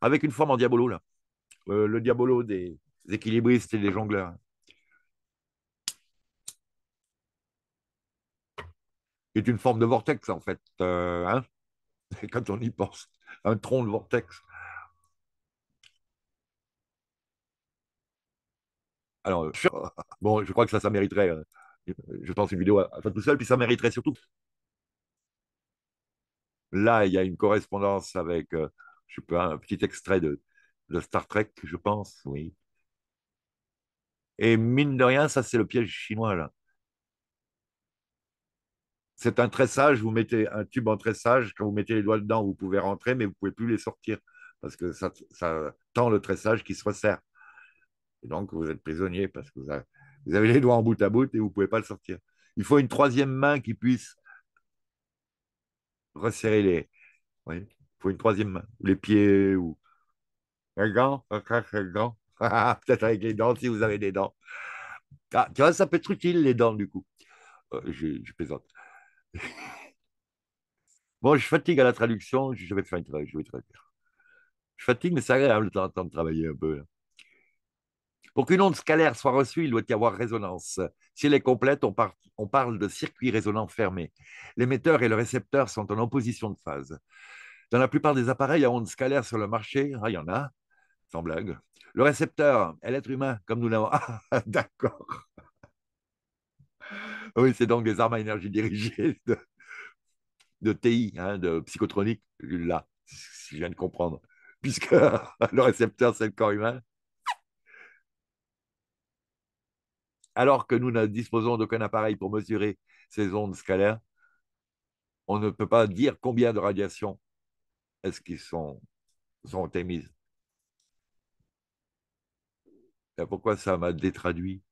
avec une forme en diabolo, euh, le diabolo des équilibristes et des jongleurs. C'est une forme de vortex, en fait. Euh, hein. quand on y pense, un tronc de vortex. Alors, euh, bon, je crois que ça, ça mériterait, euh, je pense, une vidéo à, tout seul, puis ça mériterait surtout. Là, il y a une correspondance avec, euh, je peux, un petit extrait de, Star Trek, je pense, oui. Et mine de rien, ça, c'est le piège chinois, là. C'est un tressage, vous mettez un tube en tressage, quand vous mettez les doigts dedans, vous pouvez rentrer, mais vous ne pouvez plus les sortir, parce que ça, ça tend le tressage qui se resserre donc, vous êtes prisonnier parce que vous avez, les doigts en bout à bout et vous ne pouvez pas le sortir. Il faut une troisième main qui puisse resserrer les. Oui, il faut une troisième main. Les pieds ou. un gant, Peut-être avec les dents si vous avez des dents. Ah, tu vois, ça peut être utile, les dents, du coup. Euh, je, plaisante. bon, je fatigue à la traduction. Je vais faire une traduction. Je fatigue, mais c'est agréable de travailler un peu. Pour qu'une onde scalaire soit reçue, il doit y avoir résonance. Si elle est complète, on, on parle de circuit résonant fermé. L'émetteur et le récepteur sont en opposition de phase. Dans la plupart des appareils à onde scalaires sur le marché, ah, il y en a, sans blague, le récepteur est l'être humain, comme nous l'avons. Ah, d'accord. Oui, c'est donc des armes à énergie dirigée de, TI, hein, de psychotronique, là, si je viens de comprendre. Puisque le récepteur, c'est le corps humain, alors que nous ne disposons d'aucun appareil pour mesurer ces ondes scalaires, on ne peut pas dire combien de radiations est-ce qu'ils sont, émises. Et pourquoi ça m'a détraduit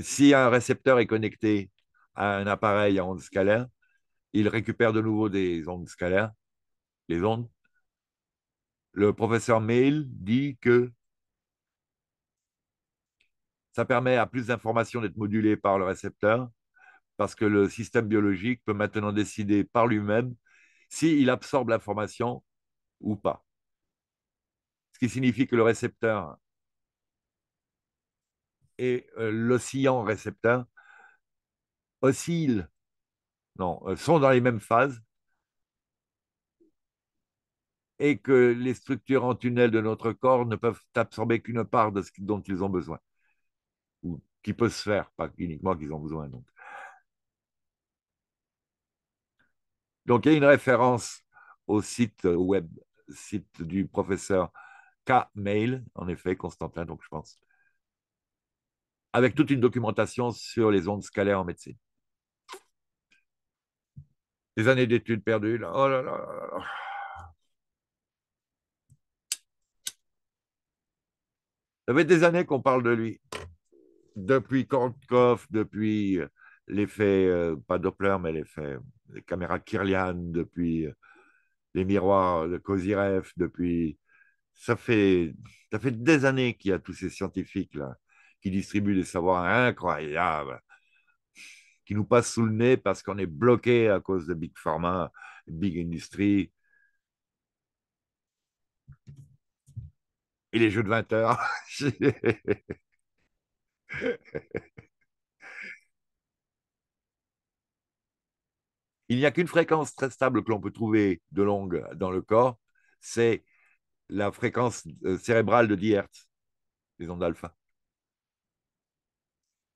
Si un récepteur est connecté à un appareil à ondes scalaires, il récupère de nouveau des ondes scalaires, les ondes. Le professeur Mail dit que ça permet à plus d'informations d'être modulées par le récepteur, parce que le système biologique peut maintenant décider par lui-même s'il absorbe l'information ou pas. Ce qui signifie que le récepteur et euh, l'oscillant récepteur oscillent, non, euh, sont dans les mêmes phases et que les structures en tunnel de notre corps ne peuvent absorber qu'une part de ce dont ils ont besoin qui peut se faire, pas uniquement qu'ils ont besoin. Donc. donc, il y a une référence au site web, site du professeur K-Mail, en effet, Constantin, donc je pense, avec toute une documentation sur les ondes scalaires en médecine. Des années d'études perdues, là. Oh là là là là. Ça fait des années qu'on parle de lui depuis Kortkov, depuis euh, l'effet, euh, pas Doppler, mais l'effet, euh, les caméras Kirlian, depuis les miroirs de Kozirev, depuis. Ça fait, ça fait des années qu'il y a tous ces scientifiques-là qui distribuent des savoirs incroyables, qui nous passent sous le nez parce qu'on est bloqué à cause de Big Pharma, Big Industry. Et les jeux de 20 heures. Il n'y a qu'une fréquence très stable que l'on peut trouver de longue dans le corps, c'est la fréquence euh, cérébrale de 10 Hz, les ondes alpha,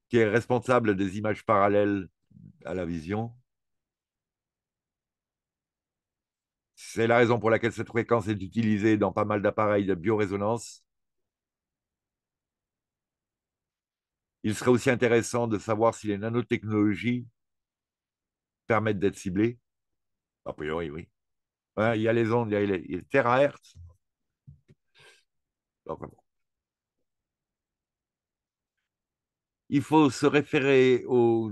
qui est responsable des images parallèles à la vision. C'est la raison pour laquelle cette fréquence est utilisée dans pas mal d'appareils de biorésonance Il serait aussi intéressant de savoir si les nanotechnologies permettent d'être ciblées. A priori, oui. Hein, il y a les ondes, il y a les, terahertz. il faut se référer aux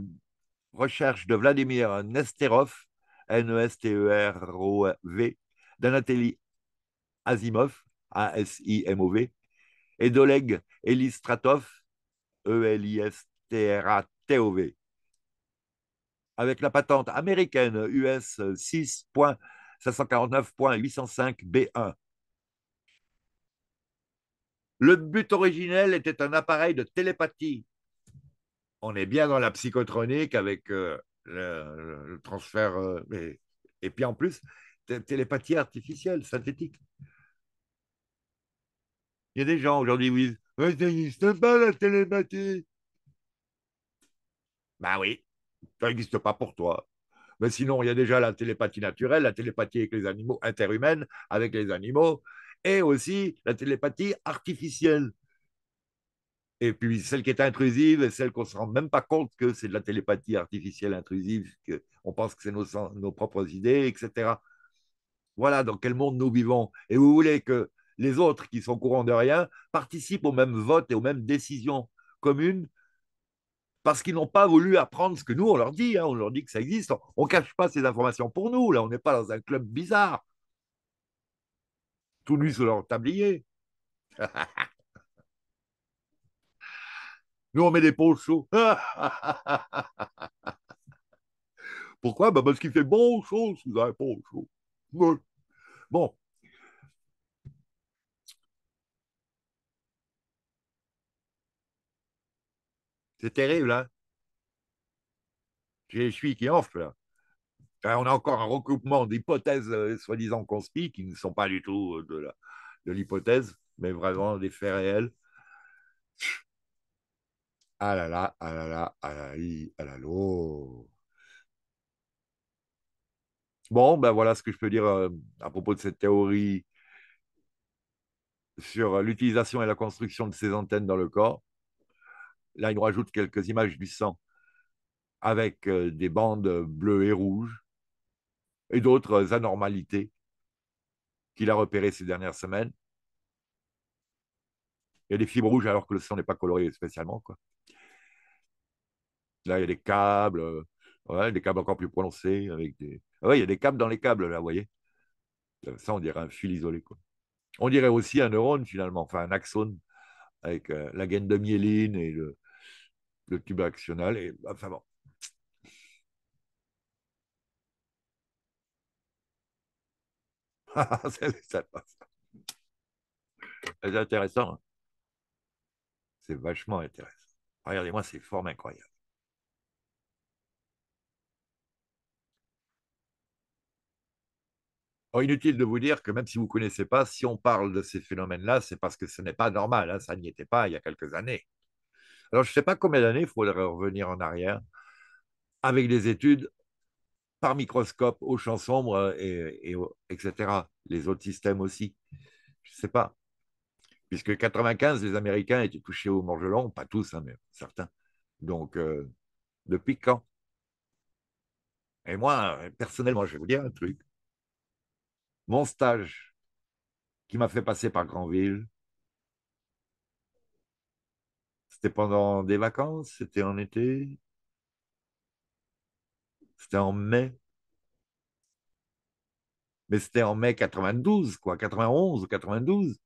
recherches de Vladimir Nesterov, N-E-S-T-E-R-O-V, d'Anateli Asimov, A-S-I-M-O-V, et d'Oleg Elistratov, E-L-I-S-T-R-A-T-O-V. Avec la patente américaine US 6.549.805B1. Le but originel était un appareil de télépathie. On est bien dans la psychotronique avec euh, le, transfert. Euh, et, et, puis en plus, télépathie artificielle, synthétique. Il y a des gens aujourd'hui, oui, ça n'existe pas la télépathie. Ben oui, ça n'existe pas pour toi. Mais sinon, il y a déjà la télépathie naturelle, la télépathie avec les animaux, interhumaine, avec les animaux, et aussi la télépathie artificielle. Et puis celle qui est intrusive, et celle qu'on ne se rend même pas compte que c'est de la télépathie artificielle intrusive, qu'on pense que c'est nos, nos propres idées, etc. Voilà dans quel monde nous vivons. Et vous voulez que les autres qui sont courants de rien participent au même vote et aux mêmes décisions communes parce qu'ils n'ont pas voulu apprendre ce que nous, on leur dit. Hein. on leur dit que ça existe. On ne cache pas ces informations pour nous. Là, on n'est pas dans un club bizarre. Tout nuit sur leur tablier. nous, on met des pots chauds. Pourquoi ben, Parce qu'il fait bon chaud sous un pot chaud. Bon, C'est terrible, hein? J'ai les qui enflent, hein. là. on a encore un recoupement d'hypothèses euh, soi-disant conspires qui ne sont pas du tout euh, de, l'hypothèse, mais vraiment des faits réels. Ah là là, ah là là, ah là là, ah oh. Bon, ben voilà ce que je peux dire euh, à propos de cette théorie sur l'utilisation et la construction de ces antennes dans le corps. Là, il nous rajoute quelques images du sang avec euh, des bandes bleues et rouges et d'autres anormalités qu'il a repérées ces dernières semaines. Il y a des fibres rouges alors que le sang n'est pas coloré spécialement. Quoi. Là, il y a des câbles, euh, des câbles encore plus prononcés. Avec des... Ah ouais, il y a des câbles dans les câbles, là, vous voyez. Ça, on dirait un fil isolé. On dirait aussi un neurone, finalement, enfin un axone, avec euh, la gaine de myéline et le, le tube actionnel. Et, enfin bon. c'est intéressant. Hein. c'est vachement intéressant. Regardez-moi ces formes incroyables. Oh, inutile de vous dire que même si vous ne connaissez pas, si on parle de ces phénomènes-là, c'est parce que ce n'est pas normal. Hein. ça n'y était pas il y a quelques années. Alors, je ne sais pas combien d'années il faudrait revenir en arrière avec des études par microscope aux champs sombre et, etc. Les autres systèmes aussi. Je ne sais pas. Puisque 95 les Américains étaient touchés au morgelon, pas tous, hein, mais certains. Donc, euh, depuis quand Et moi, personnellement, je vais vous dire un truc. Mon stage qui m'a fait passer par Granville, C'était pendant des vacances C'était en été C'était en mai Mais c'était en mai 92, quoi, 91 ou 92.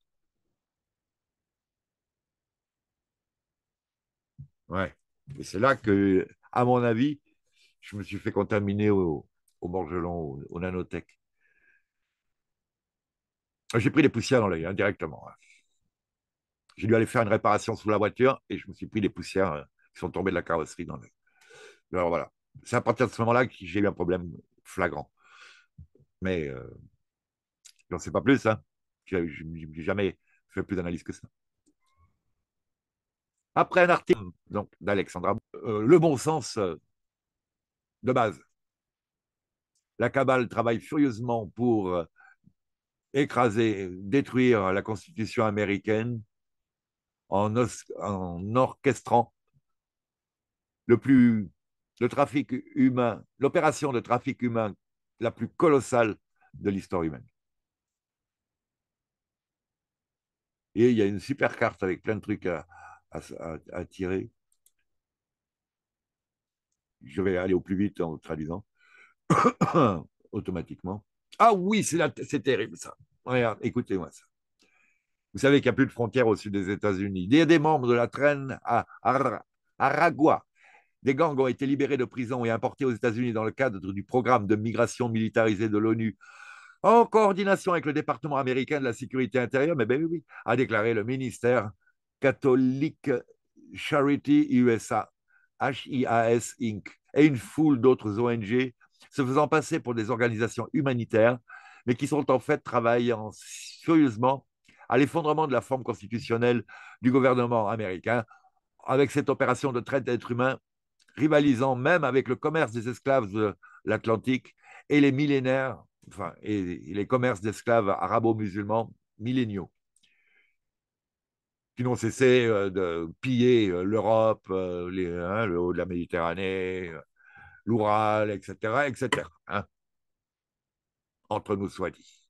Ouais. c'est là que, à mon avis, je me suis fait contaminer au, Borgelon, au, Nanotech. J'ai pris les poussières dans l'œil, hein, directement. Hein. J'ai dû aller faire une réparation sous la voiture et je me suis pris des poussières euh, qui sont tombées de la carrosserie. Dans le... voilà. C'est à partir de ce moment-là que j'ai eu un problème flagrant. Mais euh, j'en sais pas plus. Hein. Je n'ai jamais fait plus d'analyse que ça. Après un article donc d'Alexandra, euh, le bon sens de base. La cabale travaille furieusement pour écraser, détruire la Constitution américaine, en, orchestrant le, plus, le trafic humain, l'opération de trafic humain la plus colossale de l'histoire humaine. Et il y a une super carte avec plein de trucs à, tirer. Je vais aller au plus vite en traduisant automatiquement. Ah oui, c'est terrible ça. Regarde, écoutez-moi ça. Vous savez qu'il n'y a plus de frontières au sud des États-Unis. des membres de la traîne à Aragua. Des gangs ont été libérés de prison et importés aux États-Unis dans le cadre du programme de migration militarisée de l'ONU en coordination avec le département américain de la sécurité intérieure, mais ben oui, a déclaré le ministère catholique Charity USA, HIAS Inc., et une foule d'autres ONG se faisant passer pour des organisations humanitaires, mais qui sont en fait travaillant sérieusement à l'effondrement de la forme constitutionnelle du gouvernement américain, avec cette opération de traite d'êtres humains, rivalisant même avec le commerce des esclaves de l'Atlantique et les millénaires, enfin, et les commerces d'esclaves arabo-musulmans milléniaux, qui n'ont cessé euh, de piller euh, l'Europe, euh, hein, le haut de la Méditerranée, l'Oural, etc., etc., hein, entre nous soit dit.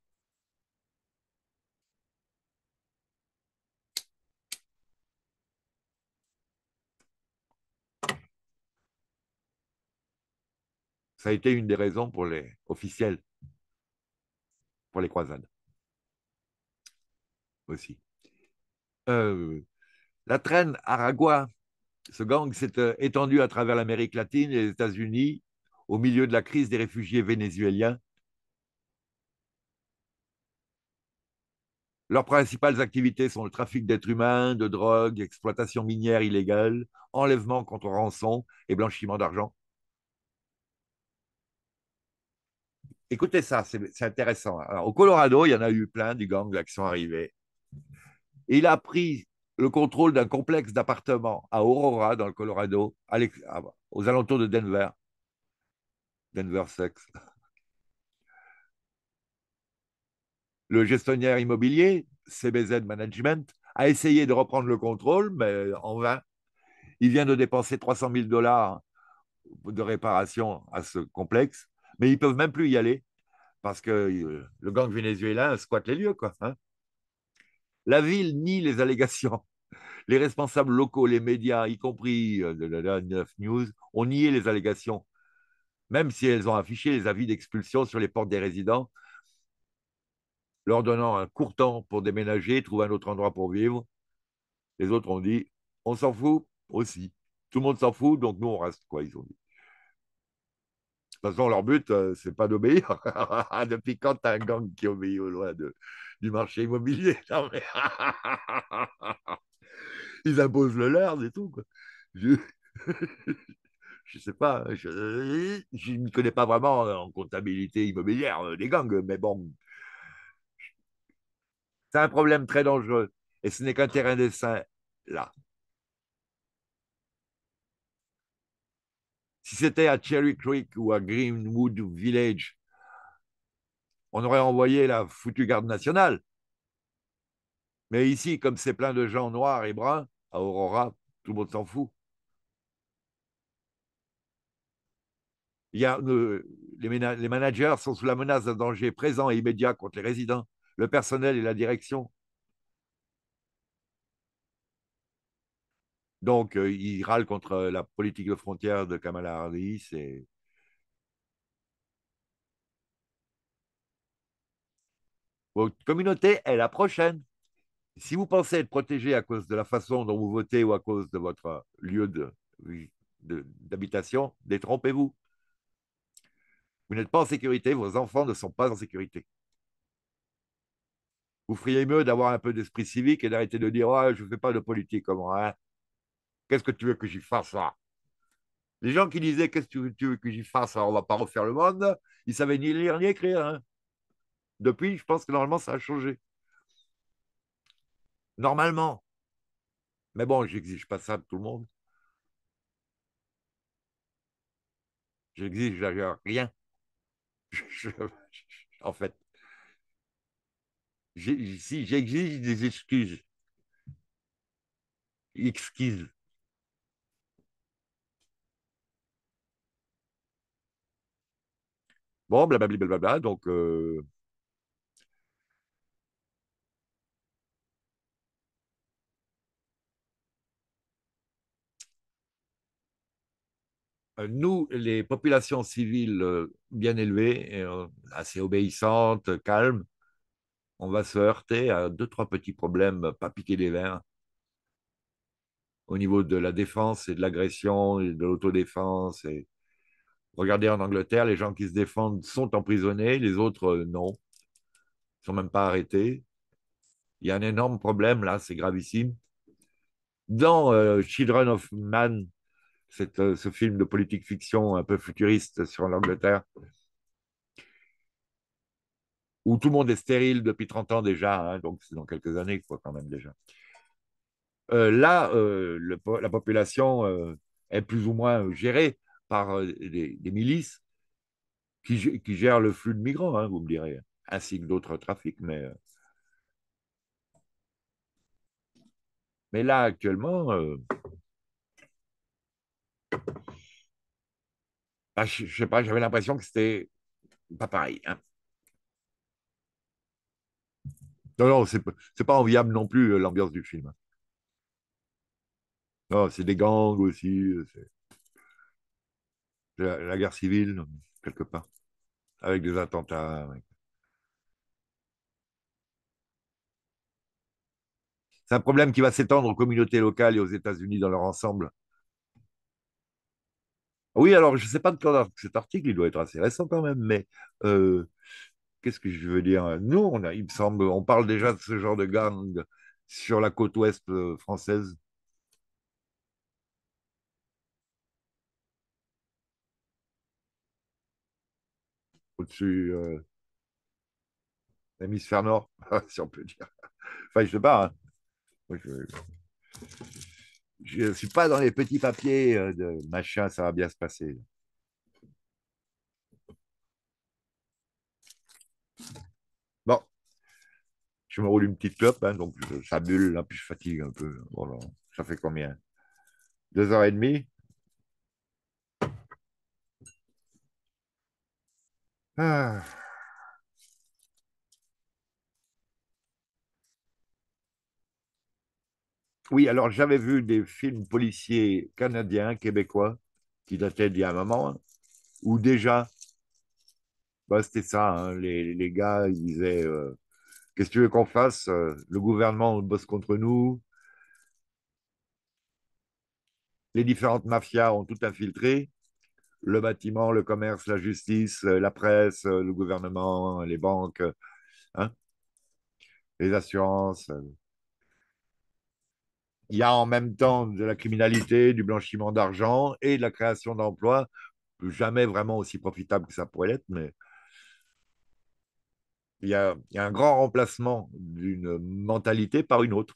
Ça a été une des raisons pour les officiels, pour les croisades aussi. Euh, la traîne Aragua, ce gang s'est euh, étendu à travers l'Amérique latine et les États-Unis au milieu de la crise des réfugiés vénézuéliens. Leurs principales activités sont le trafic d'êtres humains, de drogue, exploitation minière illégale, enlèvement contre rançon et blanchiment d'argent. écoutez ça, c'est intéressant. Alors, au Colorado, il y en a eu plein du gang qui sont arrivés. il a pris le contrôle d'un complexe d'appartements à Aurora, dans le Colorado, aux alentours de Denver. Denver Sex. Le gestionnaire immobilier, CBZ Management, a essayé de reprendre le contrôle, mais en vain. Il vient de dépenser 300 000 dollars de réparation à ce complexe mais ils peuvent même plus y aller parce que euh, le gang vénézuélien squatte les lieux. Quoi, hein. La ville nie les allégations. Les responsables locaux, les médias, y compris euh, de la 9 News, ont nié les allégations, même si elles ont affiché les avis d'expulsion sur les portes des résidents, leur donnant un court temps pour déménager, trouver un autre endroit pour vivre. Les autres ont dit on s'en fout aussi. Tout le monde s'en fout, donc nous on reste, quoi, ils ont dit. De toute façon, leur but, euh, c'est pas d'obéir. Depuis quand t'as un gang qui obéit aux lois du marché immobilier Ils imposent le leur, et tout. Je... je sais pas, je, ne connais pas vraiment euh, en comptabilité immobilière les euh, gangs, mais bon, c'est un problème très dangereux et ce n'est qu'un terrain de dessin là. Si c'était à Cherry Creek ou à Greenwood Village, on aurait envoyé la foutue garde nationale. Mais ici, comme c'est plein de gens noirs et bruns, à Aurora, tout le monde s'en fout. Il a, euh, les managers sont sous la menace d'un danger présent et immédiat contre les résidents, le personnel et la direction. Donc, ils euh, il râle contre euh, la politique de frontière de Kamala Harris. Votre communauté est la prochaine. Si vous pensez être protégé à cause de la façon dont vous votez ou à cause de votre lieu d'habitation, de, détrompez-vous. Vous, n'êtes pas en sécurité, vos enfants ne sont pas en sécurité. Vous feriez mieux d'avoir un peu d'esprit civique et d'arrêter de dire oh, je ne fais pas de politique, comme hein. Qu'est-ce que tu veux que j'y fasse Les gens qui disaient Qu'est-ce que tu veux que j'y fasse On ne va pas refaire le monde, ils ne savaient ni lire ni écrire. Hein. Depuis, je pense que normalement, ça a changé. Normalement. Mais bon, je n'exige pas ça de tout le monde. J'exige d'ailleurs rien. en fait, si j'exige des excuses, excuses. Bon, blablabla, blablabla donc. Euh, euh, nous, les populations civiles euh, bien élevées, assez obéissantes, calmes, on va se heurter à deux, trois petits problèmes, pas piquer les verres, au niveau de la défense et de l'agression et de l'autodéfense et Regardez en Angleterre, les gens qui se défendent sont emprisonnés, les autres, euh, non. Ils ne sont même pas arrêtés. Il y a un énorme problème là, c'est gravissime. Dans euh, Children of Man, euh, ce film de politique fiction un peu futuriste sur l'Angleterre, où tout le monde est stérile depuis 30 ans déjà, hein, donc c'est dans quelques années, quand même déjà. là, la population est plus ou moins gérée par des, euh, milices qui, gèrent le flux de migrants, hein, vous me direz, ainsi que d'autres trafics. Mais, euh, mais là, actuellement, euh, ah, je ne sais pas, j'avais l'impression que c'était pas pareil. Hein. Non, non, c'est pas enviable non plus l'ambiance du film. Non, c'est des gangs aussi. C'est la, guerre civile, euh, quelque part, avec des attentats. C'est un problème qui va s'étendre aux communautés locales et aux États-Unis dans leur ensemble. Oui, alors je ne sais pas de quand cet article, il doit être assez récent quand même, mais euh, qu'est-ce que je veux dire euh, Nous, on il me semble, on parle déjà de ce genre de gang sur la côte ouest française. au-dessus euh, l'hémisphère nord, si on peut dire. Enfin, je sais pas. Hein. je ne suis pas dans les petits papiers euh, de machin, ça va bien se passer. Bon, je me roule une petite clope, hein, donc ça bulle, puis je fatigue un peu. Voilà. Ça fait combien Deux heures et demie Ah. Oui, alors j'avais vu des films policiers canadiens, québécois, qui dataient d'il y a un moment, où déjà, bah, c'était ça, hein, les, gars, ils disaient euh, Qu'est-ce que tu veux qu'on fasse euh, Le gouvernement bosse contre nous, les différentes mafias ont tout infiltré, le bâtiment, le commerce, la justice, euh, la presse, euh, le gouvernement, les banques, euh, hein, les assurances. Il y a en même temps de la criminalité, du blanchiment d'argent et de la création d'emplois, jamais vraiment aussi profitable que ça pourrait l'être, mais il y, a, un grand remplacement d'une mentalité par une autre,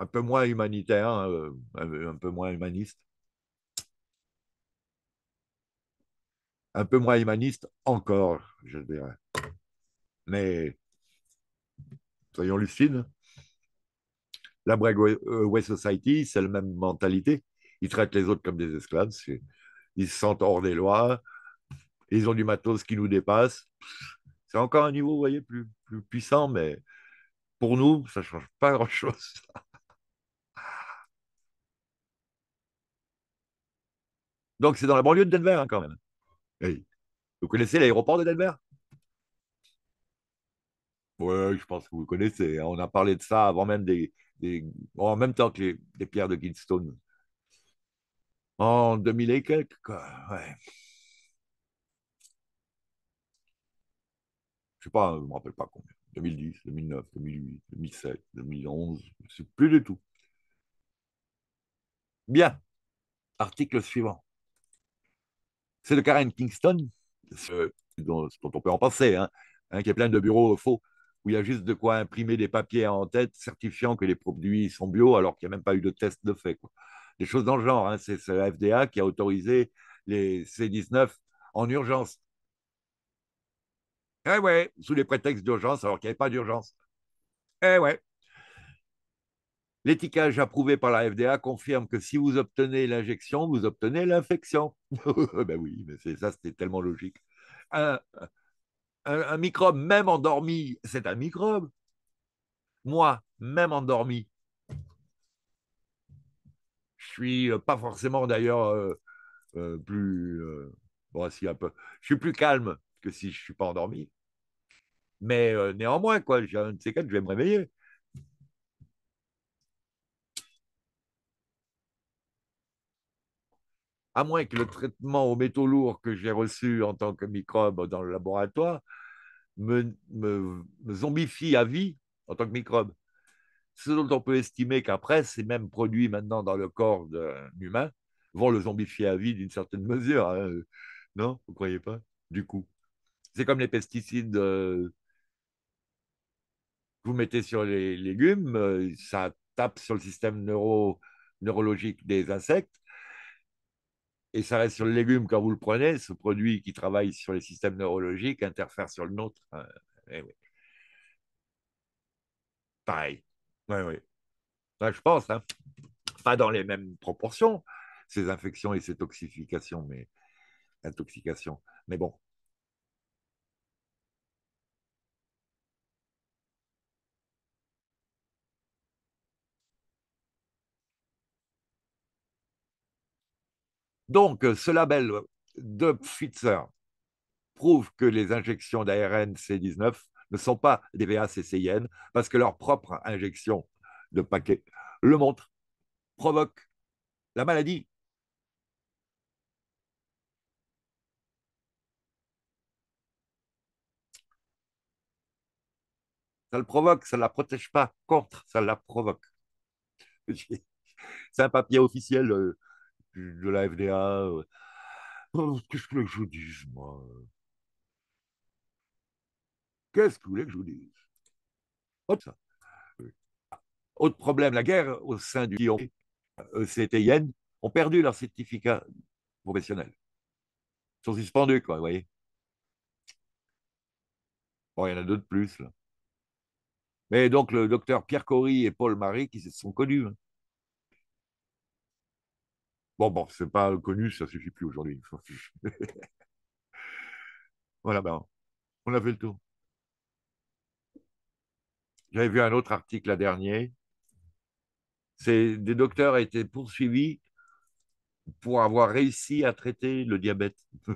un peu moins humanitaire, hein, un peu moins humaniste. un peu moins humaniste encore, je dirais. Mais soyons lucides, la Bragway euh, Society, c'est la même mentalité. Ils traitent les autres comme des esclaves. Ils se sentent hors des lois. Ils ont du matos qui nous dépasse. C'est encore un niveau, vous voyez, plus, puissant, mais pour nous, ça ne change pas grand-chose. Donc, c'est dans la banlieue de Denver, hein, quand même. Vous connaissez l'aéroport de Delbert Oui, je pense que vous connaissez. Hein. On a parlé de ça avant même des, en même temps que les, pierres de Kingstone En 2000 et quelques, quoi. Ouais. Je sais pas, je ne me rappelle pas combien. 2010, 2009, 2008, 2007, 2011, je ne sais plus du tout. Bien. Article suivant c'est le Karen Kingston, ce dont, on peut en penser, hein, hein, qui est plein de bureaux faux, où il y a juste de quoi imprimer des papiers en tête certifiant que les produits sont bio, alors qu'il n'y a même pas eu de test de fait. Des choses dans le genre. Hein, c'est la FDA qui a autorisé les C19 en urgence. Eh ouais, sous les prétextes d'urgence, alors qu'il n'y avait pas d'urgence. Eh ouais. L'étiquage approuvé par la FDA confirme que si vous obtenez l'injection, vous obtenez l'infection. ben oui, mais ça, c'était tellement logique. Un, microbe, même endormi, c'est un microbe. Moi, même endormi, je suis euh, pas forcément d'ailleurs euh, euh, plus. un peu. Je suis plus calme que si je suis pas endormi. Mais néanmoins, quoi, j'ai un de ces quatre, je vais me réveiller. à moins que le traitement aux métaux lourds que j'ai reçu en tant que microbe dans le laboratoire me, zombifie à vie en tant que microbe. Ce dont on peut estimer qu'après, ces mêmes produits maintenant dans le corps d'un humain vont le zombifier à vie d'une certaine mesure. Hein, euh, non, vous ne croyez pas Du coup. C'est comme les pesticides que euh, vous mettez sur les légumes, euh, ça tape sur le système neuro, neurologique des insectes et ça reste sur le légume quand vous le prenez, ce produit qui travaille sur les systèmes neurologiques interfère sur le nôtre. Hein, eh Pareil. je pense, hein. pas dans les mêmes proportions, ces infections et ces toxifications, mais intoxication. Mais bon, Donc, euh, ce label de Pfizer prouve que les injections d'ARN C19 ne sont pas des VACCIN parce que leur propre injection de paquet le montre, provoque la maladie. Ça le provoque, ça ne la protège pas contre, ça la provoque. C'est un papier officiel euh, de la FDA. Euh. Oh, qu'est-ce que vous voulez que je vous dise, moi euh? Qu'est-ce que vous voulez que je vous dise Autre, euh, problème, la guerre au sein du Lyon, c'était Yen, ont perdu leur certificat professionnel. Ils sont suspendus, quoi, vous voyez. il y en a deux de plus, là. Mais donc, le docteur Pierre Cory et Paul Marie qui se sont connus. Hein. Bon, bon, c'est pas connu, ça suffit plus aujourd'hui. voilà, ben, on a fait le tour. J'avais vu un autre article la dernière. C'est des docteurs été poursuivis pour avoir réussi à traiter le diabète.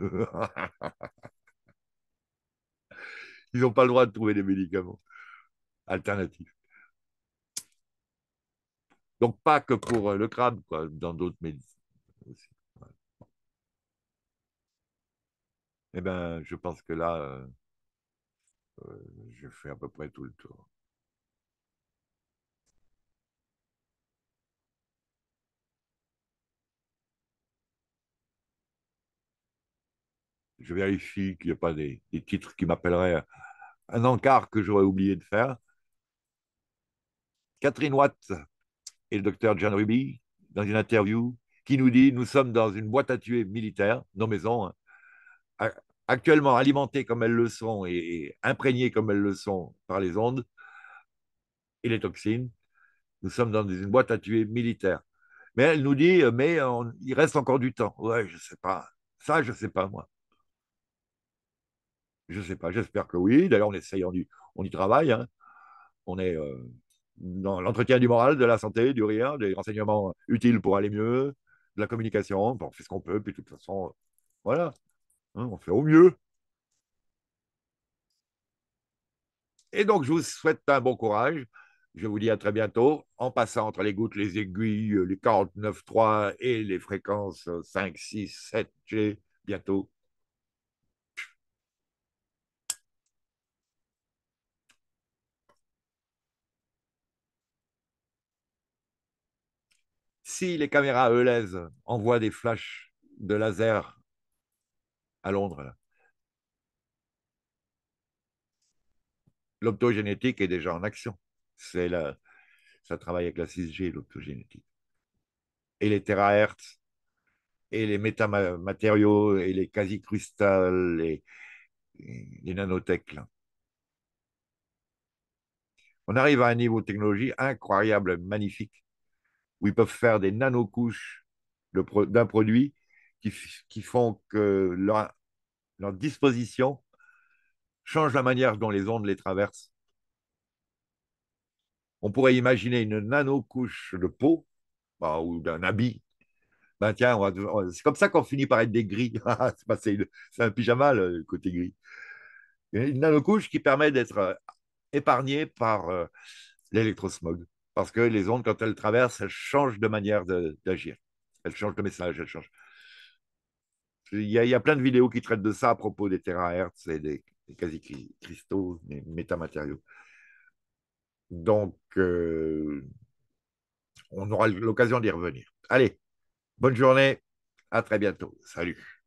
Ils n'ont pas le droit de trouver des médicaments alternatifs. Donc pas que pour euh, le crabe, quoi, dans d'autres aussi. Eh bien, je pense que là, euh, euh, je fais à peu près tout le tour. Je vérifie qu'il n'y a pas des, des titres qui m'appelleraient un encart que j'aurais oublié de faire. Catherine Watt et le docteur John Ruby, dans une interview qui nous dit nous sommes dans une boîte à tuer militaire, nos maisons, actuellement alimentées comme elles le sont et imprégnées comme elles le sont par les ondes et les toxines. Nous sommes dans une boîte à tuer militaire. Mais elle nous dit mais il reste encore du temps. Ouais, je ne sais pas. Ça, je ne sais pas moi. Je ne sais pas. J'espère que oui. D'ailleurs, on essaye, on y, on y travaille. Hein. On est euh, dans l'entretien du moral, de la santé, du rire, des renseignements utiles pour aller mieux, de la communication, on fait ce qu'on peut, puis de toute façon, voilà, hein, on fait au mieux. Et donc, je vous souhaite un bon courage. Je vous dis à très bientôt. En passant entre les gouttes, les aiguilles, les 49.3 et les fréquences 5, 6, 7G, bientôt. si les caméras ELES envoient des flashs de laser à Londres, l'optogénétique est déjà en action. C'est Ça travaille avec la 6G, l'optogénétique. Et les terahertz, et les métamatériaux, et les quasi-cristals, et... les nanotech. On arrive à un niveau de technologie incroyable, magnifique, où ils peuvent faire des nanocouches d'un produit qui, font que leur, disposition change la manière dont les ondes les traversent. On pourrait imaginer une nanocouche de peau bah, ou d'un habit. Bah, c'est comme ça qu'on finit par être des gris. Ah, c'est un pyjama, le côté gris. Une nanocouche qui permet d'être euh, épargnée par euh, l'électrosmog parce que les ondes, quand elles traversent, elles changent de manière d'agir. Elles changent de message, elles changent. Il y, a, plein de vidéos qui traitent de ça à propos des terahertz et des, quasi-cristaux, des métamatériaux. Donc, euh, on aura l'occasion d'y revenir. Allez, bonne journée, à très bientôt. Salut.